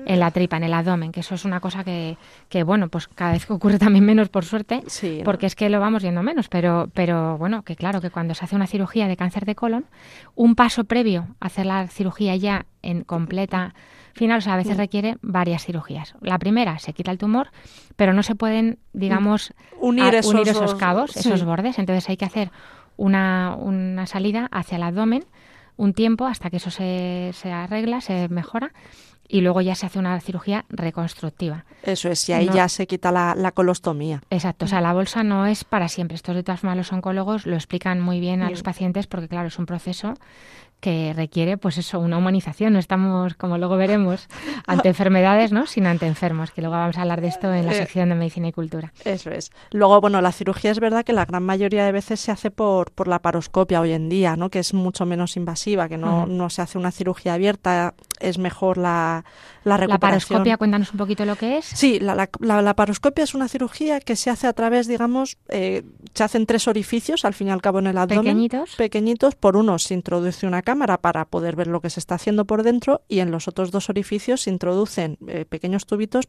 la tripa, en el abdomen, que eso es una cosa que, que bueno, pues cada vez que ocurre [LAUGHS] también menos por suerte, porque es que lo vamos viendo menos, pero, pero bueno, que claro que cuando se hace una cirugía de cáncer de colon, un paso previo a hacer la cirugía ya en completa final, o sea, a veces requiere varias cirugías. La primera, se quita el tumor, pero no se pueden, digamos, unir, esos, cabos, esos bordes. Entonces hay que hacer una, una salida hacia el abdomen un tiempo hasta que eso se, se, arregla, se mejora y luego ya se hace una cirugía reconstructiva. Eso es, y ahí ya se quita la, colostomía. Exacto, o sea, la bolsa no es para siempre. Esto de todas formas los oncólogos lo explican muy bien a los pacientes porque, claro, es un proceso que requiere, pues eso, una humanización. No estamos, como luego veremos, ante enfermedades, ¿no? Sino ante enfermos, que luego vamos a hablar de esto en la eh, sección de Medicina y Cultura. Eso es. Luego, bueno, la cirugía es verdad que la gran mayoría de veces se hace por, por la paroscopia hoy en día, ¿no? Que es mucho menos invasiva, que no, no se hace una cirugía abierta, es mejor la, la paroscopia? Cuéntanos un poquito lo que es. Sí, la, paroscopia es una cirugía que se hace a través, digamos, eh, se hacen tres orificios, al fin y al cabo en el abdomen. Pequeñitos. Pequeñitos. Por uno se introduce una cámara para poder ver lo que se está haciendo por dentro y en los otros dos orificios se introducen eh, pequeños tubitos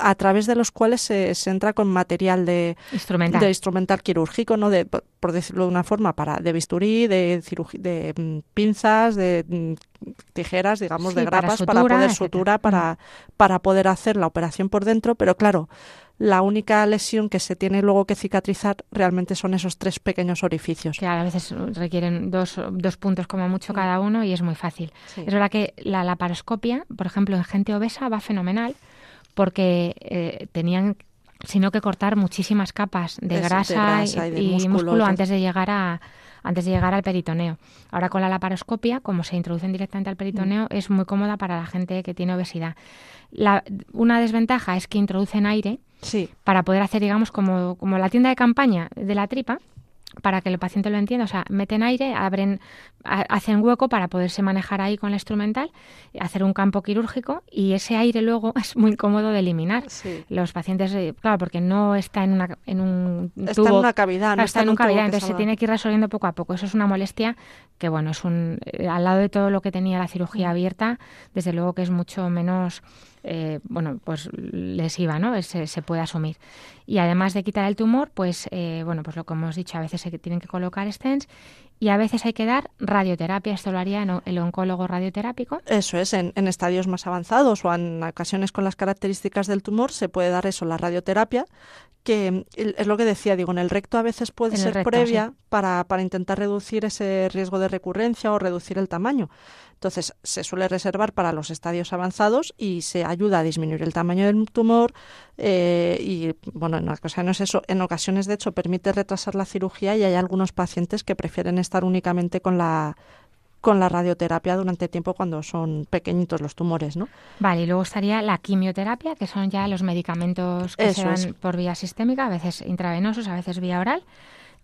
a través de los cuales se, entra con material de instrumental, quirúrgico, ¿no? de, por decirlo de una forma, para, de bisturí, de, de mm, pinzas, de mm, tijeras, digamos, de grapas, para, poder sutura, para, para poder hacer la operación por dentro, pero claro, la única lesión que se tiene luego que cicatrizar realmente son esos tres pequeños orificios. Que a veces requieren dos, dos puntos como mucho mm. cada uno y es muy fácil. Es verdad que la laparoscopia, por ejemplo, en gente obesa va fenomenal porque eh, tenían sino que cortar muchísimas capas de, grasa, y, músculo, antes de llegar a antes de llegar al peritoneo. Ahora con la laparoscopia, como se introducen directamente al peritoneo, mm. es muy cómoda para la gente que tiene obesidad. una desventaja es que introducen aire sí. para poder hacer, digamos, como, como la tienda de campaña de la tripa, para que el paciente lo entienda. O sea, meten aire, abren hacen hueco para poderse manejar ahí con la instrumental, hacer un campo quirúrgico y ese aire luego [LAUGHS] es muy cómodo de eliminar. Los pacientes, eh, claro, porque no está en, una, en un Está en una cavidad. No está, en una cavidad, entonces se tiene que ir resolviendo poco a poco. Eso es una molestia que, bueno, es un eh, al lado de todo lo que tenía la cirugía mm. abierta, desde luego que es mucho menos... Eh, bueno, pues les iba ¿no? Se, se, puede asumir. Y además de quitar el tumor, pues, bueno, pues lo que hemos dicho, a veces se tienen que colocar stents y a veces hay que dar radioterapia. Esto lo haría el oncólogo radioterápico. Eso es, en, estadios más avanzados o en ocasiones con las características del tumor se puede dar eso, la radioterapia, que es lo que decía, digo, en el recto a veces puede ser previa para, para intentar reducir ese riesgo de recurrencia o reducir el tamaño. Entonces, se suele reservar para los estadios avanzados y se ayuda a disminuir el tamaño del tumor. Eh, y bueno, en ocasiones, eso, en ocasiones, de hecho, permite retrasar la cirugía y hay algunos pacientes que prefieren estar únicamente con la con la radioterapia durante tiempo cuando son pequeñitos los tumores, ¿no? Vale, y luego estaría la quimioterapia, que son ya los medicamentos que se dan por vía sistémica, a veces intravenosos, a veces vía oral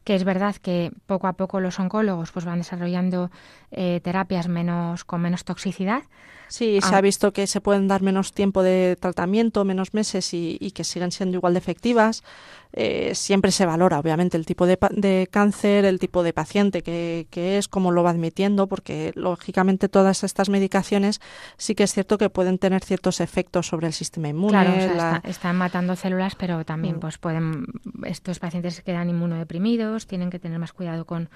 que es verdad que poco a poco los oncólogos pues van desarrollando eh, terapias menos con menos toxicidad. Sí, se ha ah. visto que se pueden dar menos tiempo de tratamiento, menos meses y, y que siguen siendo igual de efectivas. Eh, siempre se valora, obviamente, el tipo de, de cáncer, el tipo de paciente que, que, es, cómo lo va admitiendo, porque lógicamente todas estas medicaciones sí que es cierto que pueden tener ciertos efectos sobre el sistema inmune. Claro, están matando células, pero también mm. pues pueden estos pacientes quedan inmunodeprimidos, tienen que tener más cuidado con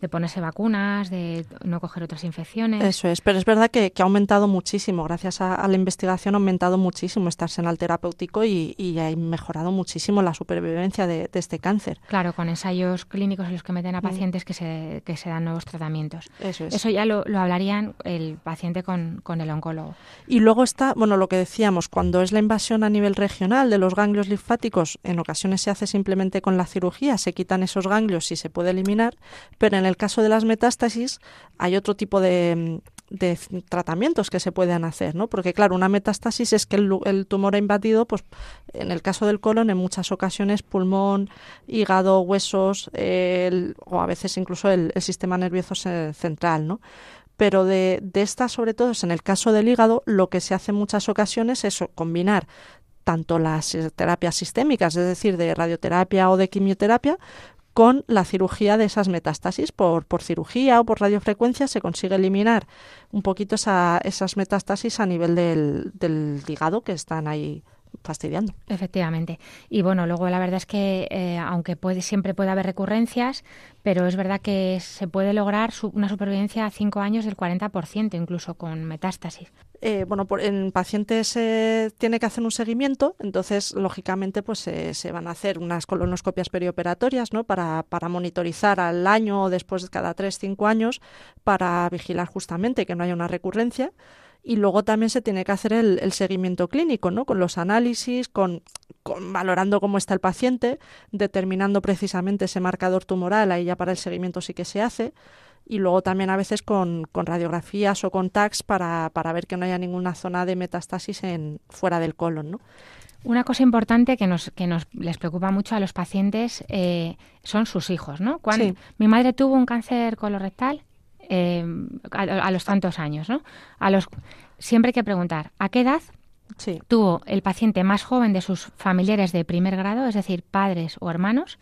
de ponerse vacunas, de no coger otras infecciones. Eso es, pero es verdad que, ha aumentado muchísimo, gracias a, la investigación ha aumentado muchísimo en el terapéutico y, y ha mejorado muchísimo la supervivencia de, este cáncer. Claro, con ensayos clínicos en los que meten a mm. pacientes que se, que se dan nuevos tratamientos. Eso Eso ya lo, hablarían el paciente con, con el oncólogo. Y luego está, bueno, lo que decíamos, cuando es la invasión a nivel regional de los ganglios linfáticos, en ocasiones se hace simplemente con la cirugía, se quitan esos ganglios y se puede eliminar, pero en en el caso de las metástasis hay otro tipo de, tratamientos que se pueden hacer, ¿no? Porque claro, una metástasis es que el, tumor ha invadido, pues en el caso del colon, en muchas ocasiones pulmón, hígado, huesos, o a veces incluso el, sistema nervioso central, ¿no? Pero de, estas, sobre todo, en el caso del hígado, lo que se hace en muchas ocasiones es combinar tanto las eh, terapias sistémicas, es decir, de radioterapia o de quimioterapia, con la cirugía de esas metástasis. Por, cirugía o por radiofrecuencia se consigue eliminar un poquito esas metástasis a nivel del, del hígado que están ahí fastidiando. Efectivamente. Y bueno, luego la verdad es que eh, aunque puede, siempre puede haber recurrencias, pero es verdad que se puede lograr una supervivencia a cinco años del 40%, incluso con metástasis. Eh, bueno, por, en pacientes se eh, tiene que hacer un seguimiento, entonces lógicamente pues se van a hacer unas colonoscopias perioperatorias, ¿no? Para, monitorizar al año o después de cada 3-5 años para vigilar justamente que no haya una recurrencia y luego también se tiene que hacer el, seguimiento clínico, ¿no? Con los análisis, con, valorando cómo está el paciente, determinando precisamente ese marcador tumoral, ahí ya para el seguimiento sí que se hace, y luego también a veces con, radiografías o con tags para, ver que no haya ninguna zona de metastasis en, fuera del colon, ¿no? Una cosa importante que nos, les preocupa mucho a los pacientes eh, son sus hijos, ¿no? mi madre tuvo un cáncer colorectal Em, a, los tantos años, ¿no? A los, siempre hay que preguntar, ¿a qué edad tuvo el paciente más joven de sus familiares de primer grado, es decir, padres o hermanos,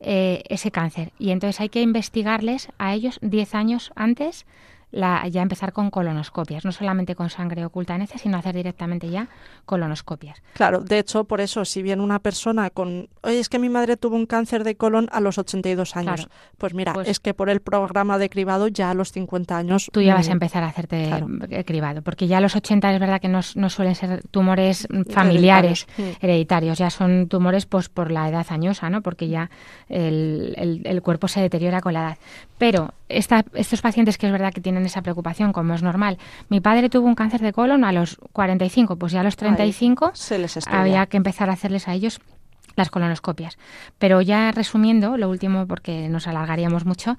eh, ese cáncer? Y entonces hay que investigarles a ellos 10 años antes la, ya empezar con colonoscopias, no solamente con sangre oculta en ese, sino hacer directamente ya colonoscopias. Claro, de hecho, por eso, si bien una persona con, oye, es que mi madre tuvo un cáncer de colon a los 82 años, pues mira, pues es que por el programa de cribado ya a los 50 años... Tú ya vas a empezar a hacerte eh, cribado, porque ya a los 80 es verdad que no, no suelen ser tumores mm, familiares, mm. hereditarios, ya son tumores pues por la edad añosa, ¿no? Porque ya el, el, el cuerpo se deteriora con la edad. Pero estos pacientes que es verdad que tienen esa preocupación, como es normal. Mi padre tuvo un cáncer de colon a los 45, pues ya a los 35 se había que empezar a hacerles a ellos las colonoscopias. Pero ya resumiendo, lo último porque nos alargaríamos mucho,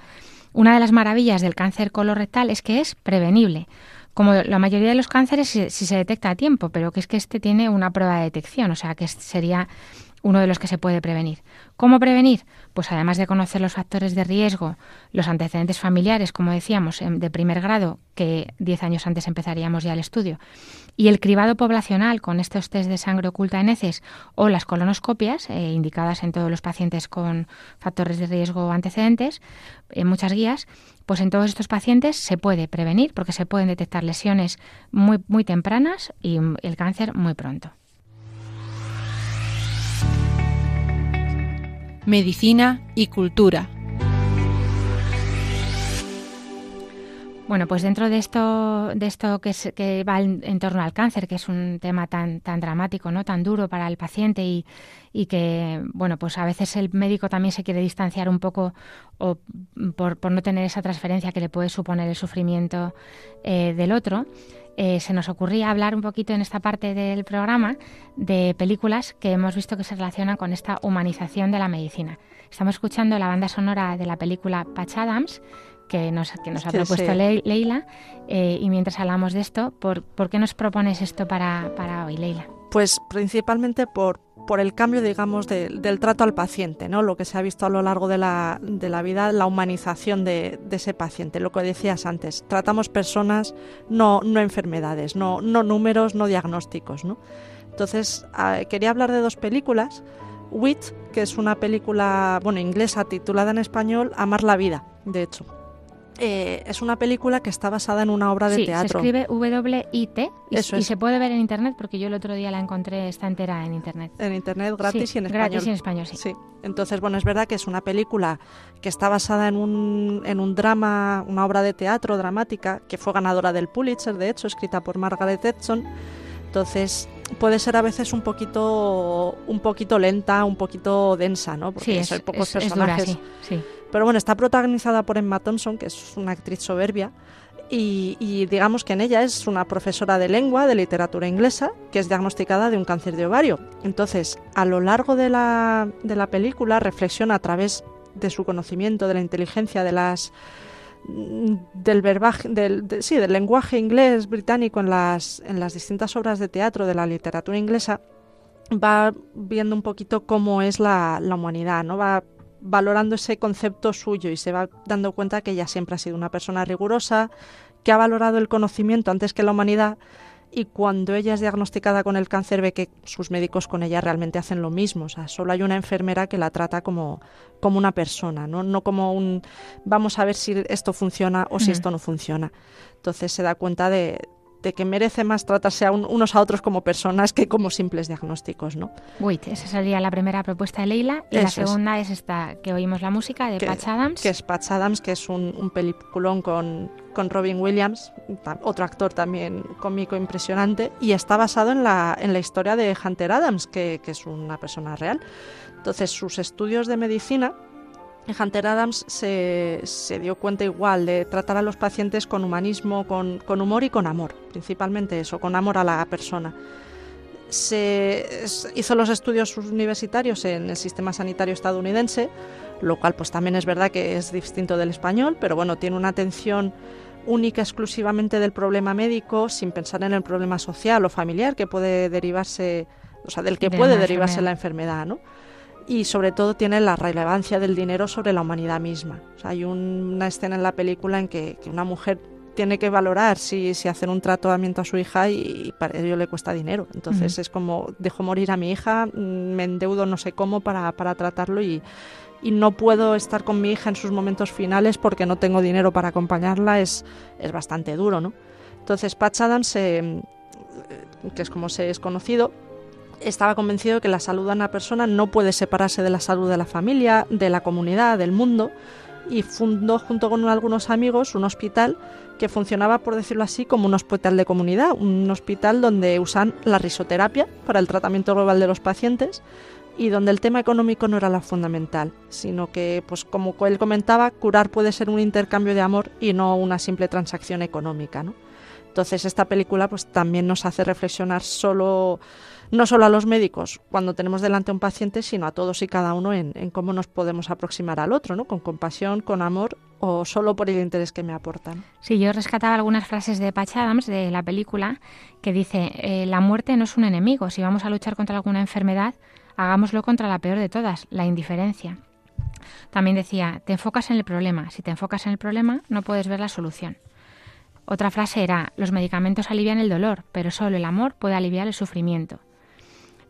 una de las maravillas del cáncer colorectal es que es prevenible. Como la mayoría de los cánceres, si se detecta a tiempo, pero que es que este tiene una prueba de detección, o sea que sería uno de los que se puede prevenir. ¿Cómo prevenir? Pues además de conocer los factores de riesgo, los antecedentes familiares, como decíamos, em, de primer grado, que 10 años antes empezaríamos ya el estudio, y el cribado poblacional con estos test de sangre oculta en heces o las colonoscopias, eh, indicadas en todos los pacientes con factores de riesgo antecedentes, en muchas guías, pues en todos estos pacientes se puede prevenir porque se pueden detectar lesiones muy tempranas y mm, el cáncer muy pronto. medicina y cultura. Bueno, pues dentro de esto, de esto que, va en, torno al cáncer, que es un tema tan, dramático, ¿no? tan duro para el paciente y, que, bueno, pues a veces el médico también se quiere distanciar un poco o por, no tener esa transferencia que le puede suponer el sufrimiento eh, del otro. Eh, se nos ocurría hablar un poquito en esta parte del programa de películas que hemos visto que se relacionan con esta humanización de la medicina. Estamos escuchando la banda sonora de la película Patch Adams, que nos, nos ha propuesto Leila, eh, y mientras hablamos de esto, ¿por, qué nos propones esto para, para hoy, Leila? Pues principalmente por por el cambio, digamos, del trato al paciente, ¿no? Lo que se ha visto a lo largo de la, vida, la humanización de, ese paciente, lo que decías antes, tratamos personas, no, enfermedades, no, números, no diagnósticos, Entonces, ah, quería hablar de dos películas. Wit, que es una película, bueno, inglesa, titulada en español Amar la vida, de hecho eh, es una película que está basada en una obra de sí, teatro. Se escribe WIT y, se puede ver en internet porque yo el otro día la encontré, está entera en internet. En internet, gratis y en español. Gratis y en español, sí. Entonces, bueno, es verdad que es una película que está basada en un, en un drama, una obra de teatro dramática que fue ganadora del Pulitzer, de hecho, escrita por Margaret Edson. Entonces, puede ser a veces un poquito un poquito lenta, un poquito densa, ¿no? Porque sí, pocos personajes. sí. Pero bueno, está protagonizada por Emma Thompson, que es una actriz soberbia, y, digamos que en ella es una profesora de lengua, de literatura inglesa, que es diagnosticada de un cáncer de ovario. Entonces, a lo largo de la, de la película, reflexiona a través de su conocimiento, de la inteligencia, de las mm, del verbaje, del, sí, del lenguaje inglés británico en las, en las distintas obras de teatro de la literatura inglesa, va viendo un poquito cómo es la, la humanidad, ¿no? Va valorando ese concepto suyo y se va dando cuenta que ella siempre ha sido una persona rigurosa, que ha valorado el conocimiento antes que la humanidad y cuando ella es diagnosticada con el cáncer ve que sus médicos con ella realmente hacen lo mismo, o sea, solo hay una enfermera que la trata como, como una persona, ¿no? como un vamos a ver si esto funciona o si mm. esto no funciona. Entonces se da cuenta de, de que merece más tratarse a unos a otros como personas que como simples diagnósticos, ¿no? Uy, esa sería la primera propuesta de Leila y la segunda es. esta que oímos la música de Patch Adams. Que es Patch Adams, que es un, un peliculón con, con Robin Williams, otro actor también cómico impresionante, y está basado en la, en la historia de Hunter Adams, que, que es una persona real. Entonces sus estudios de medicina Hunter Adams se, dio cuenta igual de tratar a los pacientes con humanismo, con, humor y con amor, principalmente eso, con amor a la persona. Se hizo los estudios universitarios en el sistema sanitario estadounidense, lo cual pues también es verdad que es distinto del español, pero bueno, tiene una atención única exclusivamente del problema médico sin pensar en el problema social o familiar que puede derivarse, o sea, del que puede derivarse la enfermedad, ¿no? y sobre todo tiene la relevancia del dinero sobre la humanidad misma. hay una escena en la película en que, una mujer tiene que valorar si, si, hacer un tratamiento a su hija y, para ello le cuesta dinero. Entonces es como, dejo morir a mi hija, mm, me endeudo no sé cómo para, tratarlo y, no puedo estar con mi hija en sus momentos finales porque no tengo dinero para acompañarla, es, bastante duro, ¿no? Entonces Patch Adams, eh, que es como se es conocido, estaba convencido de que la salud de una persona no puede separarse de la salud de la familia, de la comunidad, del mundo, y fundó junto con algunos amigos un hospital que funcionaba, por decirlo así, como un hospital de comunidad, un hospital donde usan la risoterapia para el tratamiento global de los pacientes y donde el tema económico no era la fundamental, sino que, pues como él comentaba, curar puede ser un intercambio de amor y no una simple transacción económica, ¿no? Entonces esta película pues también nos hace reflexionar solo no solo a los médicos cuando tenemos delante a un paciente, sino a todos y cada uno en, cómo nos podemos aproximar al otro, ¿no? con compasión, con amor o solo por el interés que me aportan. Sí, yo rescataba algunas frases de Patch Adams de la película que dice, eh, la muerte no es un enemigo, si vamos a luchar contra alguna enfermedad, hagámoslo contra la peor de todas, la indiferencia. También decía, te enfocas en el problema, si te enfocas en el problema no puedes ver la solución. Otra frase era, los medicamentos alivian el dolor, pero solo el amor puede aliviar el sufrimiento.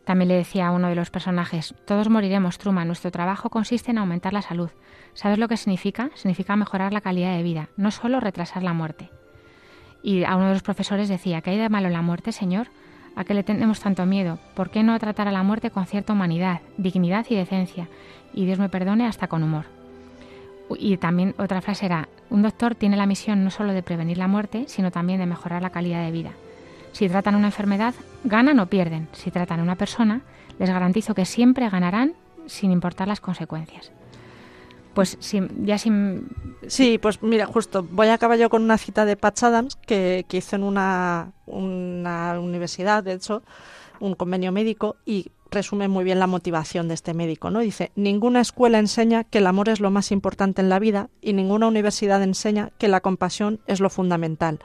También le decía a uno de los personajes, todos moriremos, Truman, nuestro trabajo consiste en aumentar la salud. ¿Sabes lo que significa? Significa mejorar la calidad de vida, no solo retrasar la muerte. Y a uno de los profesores decía, ¿qué hay de malo en la muerte, señor? ¿A qué le tenemos tanto miedo? ¿Por qué no tratar a la muerte con cierta humanidad, dignidad y decencia? Y Dios me perdone, hasta con humor. Y también otra frase era, un doctor tiene la misión no solo de prevenir la muerte, sino también de mejorar la calidad de vida. Si tratan una enfermedad, ganan o pierden. Si tratan a una persona, les garantizo que siempre ganarán sin importar las consecuencias. Pues ya sin... Sí, pues mira, justo, voy a acabar yo con una cita de Patch Adams que, hizo en una, universidad, de hecho, un convenio médico y resume muy bien la motivación de este médico, ¿no? Dice, "Ninguna escuela enseña que el amor es lo más importante en la vida y ninguna universidad enseña que la compasión es lo fundamental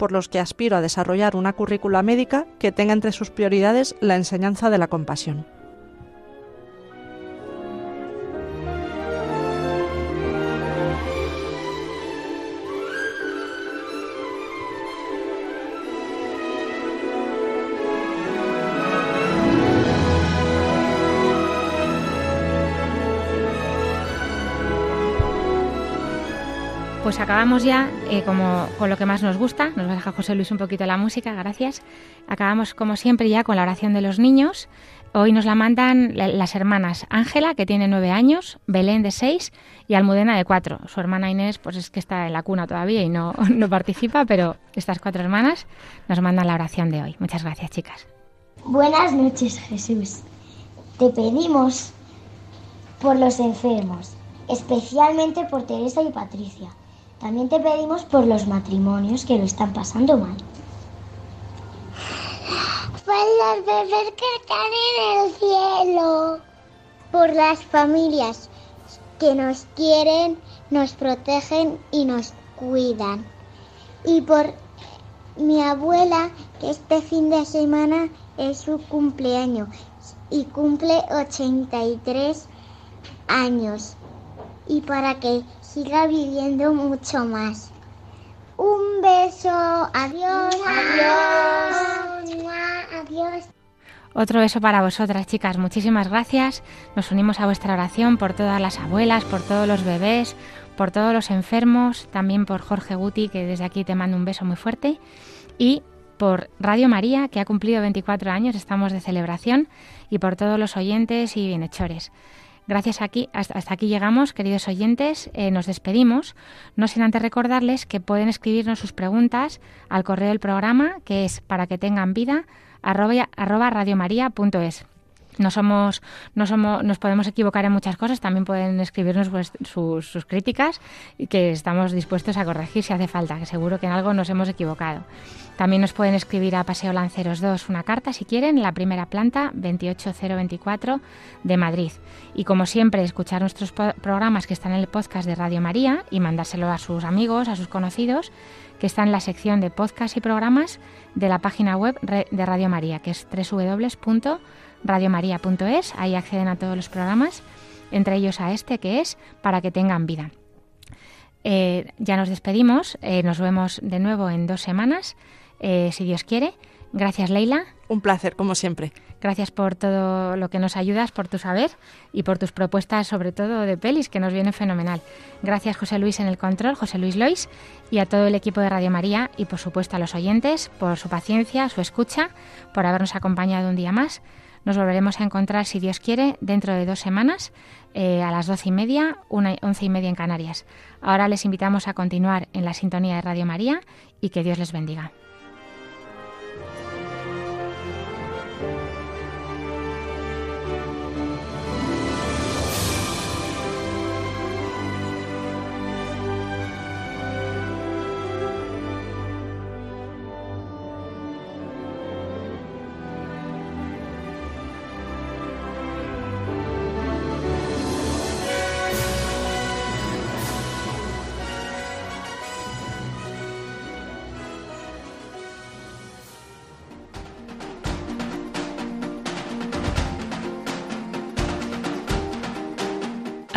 por los que aspiro a desarrollar una currícula médica que tenga entre sus prioridades la enseñanza de la compasión. pues acabamos ya eh, como con lo que más nos gusta. Nos va a dejar José Luis un poquito la música, gracias. Acabamos como siempre ya con la oración de los niños. Hoy nos la mandan las hermanas Ángela, que tiene nueve años, Belén de seis y Almudena de cuatro. Su hermana Inés, pues es que está en la cuna todavía y no, [LAUGHS] no participa, pero estas cuatro hermanas nos mandan la oración de hoy. Muchas gracias, chicas. Buenas noches, Jesús. Te pedimos por los enfermos, especialmente por Teresa y Patricia también te pedimos por los matrimonios que lo están pasando mal. Por los bebés que están en el cielo. Por las familias que nos quieren, nos protegen y nos cuidan. Y por mi abuela, que este fin de semana es su cumpleaños y cumple 83 años. Y para que siga viviendo mucho más. Un beso, adiós, adiós, adiós. Otro beso para vosotras, chicas. Muchísimas gracias. Nos unimos a vuestra oración por todas las abuelas, por todos los bebés, por todos los enfermos, también por Jorge Guti, que desde aquí te mando un beso muy fuerte, y por Radio María, que ha cumplido 24 años, estamos de celebración, y por todos los oyentes y bienhechores. Gracias aquí, hasta, aquí llegamos, queridos oyentes, eh, nos despedimos, no sin antes recordarles que pueden escribirnos sus preguntas al correo del programa, que es para que tengan vida, arroba, arroba no somos, no somos, nos podemos equivocar en muchas cosas, también pueden escribirnos pues, sus, críticas y que estamos dispuestos a corregir si hace falta, que seguro que en algo nos hemos equivocado. También nos pueden escribir a Paseo Lanceros 2 una carta si quieren, la primera planta 28024 de Madrid. Y como siempre, escuchar nuestros programas que están en el podcast de Radio María y mandárselo a sus amigos, a sus conocidos, que está en la sección de podcast y programas de la página web de Radio María, que es www radiomaria.es, ahí acceden a todos los programas, entre ellos a este que es Para que tengan vida. Eh, ya nos despedimos, eh, nos vemos de nuevo en dos semanas, eh, si Dios quiere. Gracias, Leila. Un placer, como siempre. Gracias por todo lo que nos ayudas, por tu saber y por tus propuestas, sobre todo de pelis, que nos viene fenomenal. Gracias, José Luis, en el control, José Luis Lois, y a todo el equipo de Radio María y, por supuesto, a los oyentes por su paciencia, su escucha, por habernos acompañado un día más. Nos volveremos a encontrar, si Dios quiere, dentro de dos semanas, eh, a las doce y media, once y media en Canarias. Ahora les invitamos a continuar en la sintonía de Radio María y que Dios les bendiga.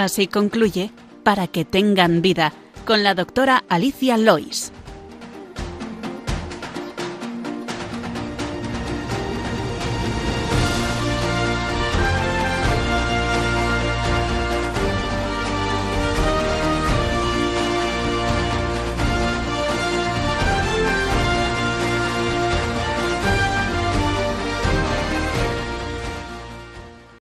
Así concluye Para que tengan vida con la doctora Alicia Lois.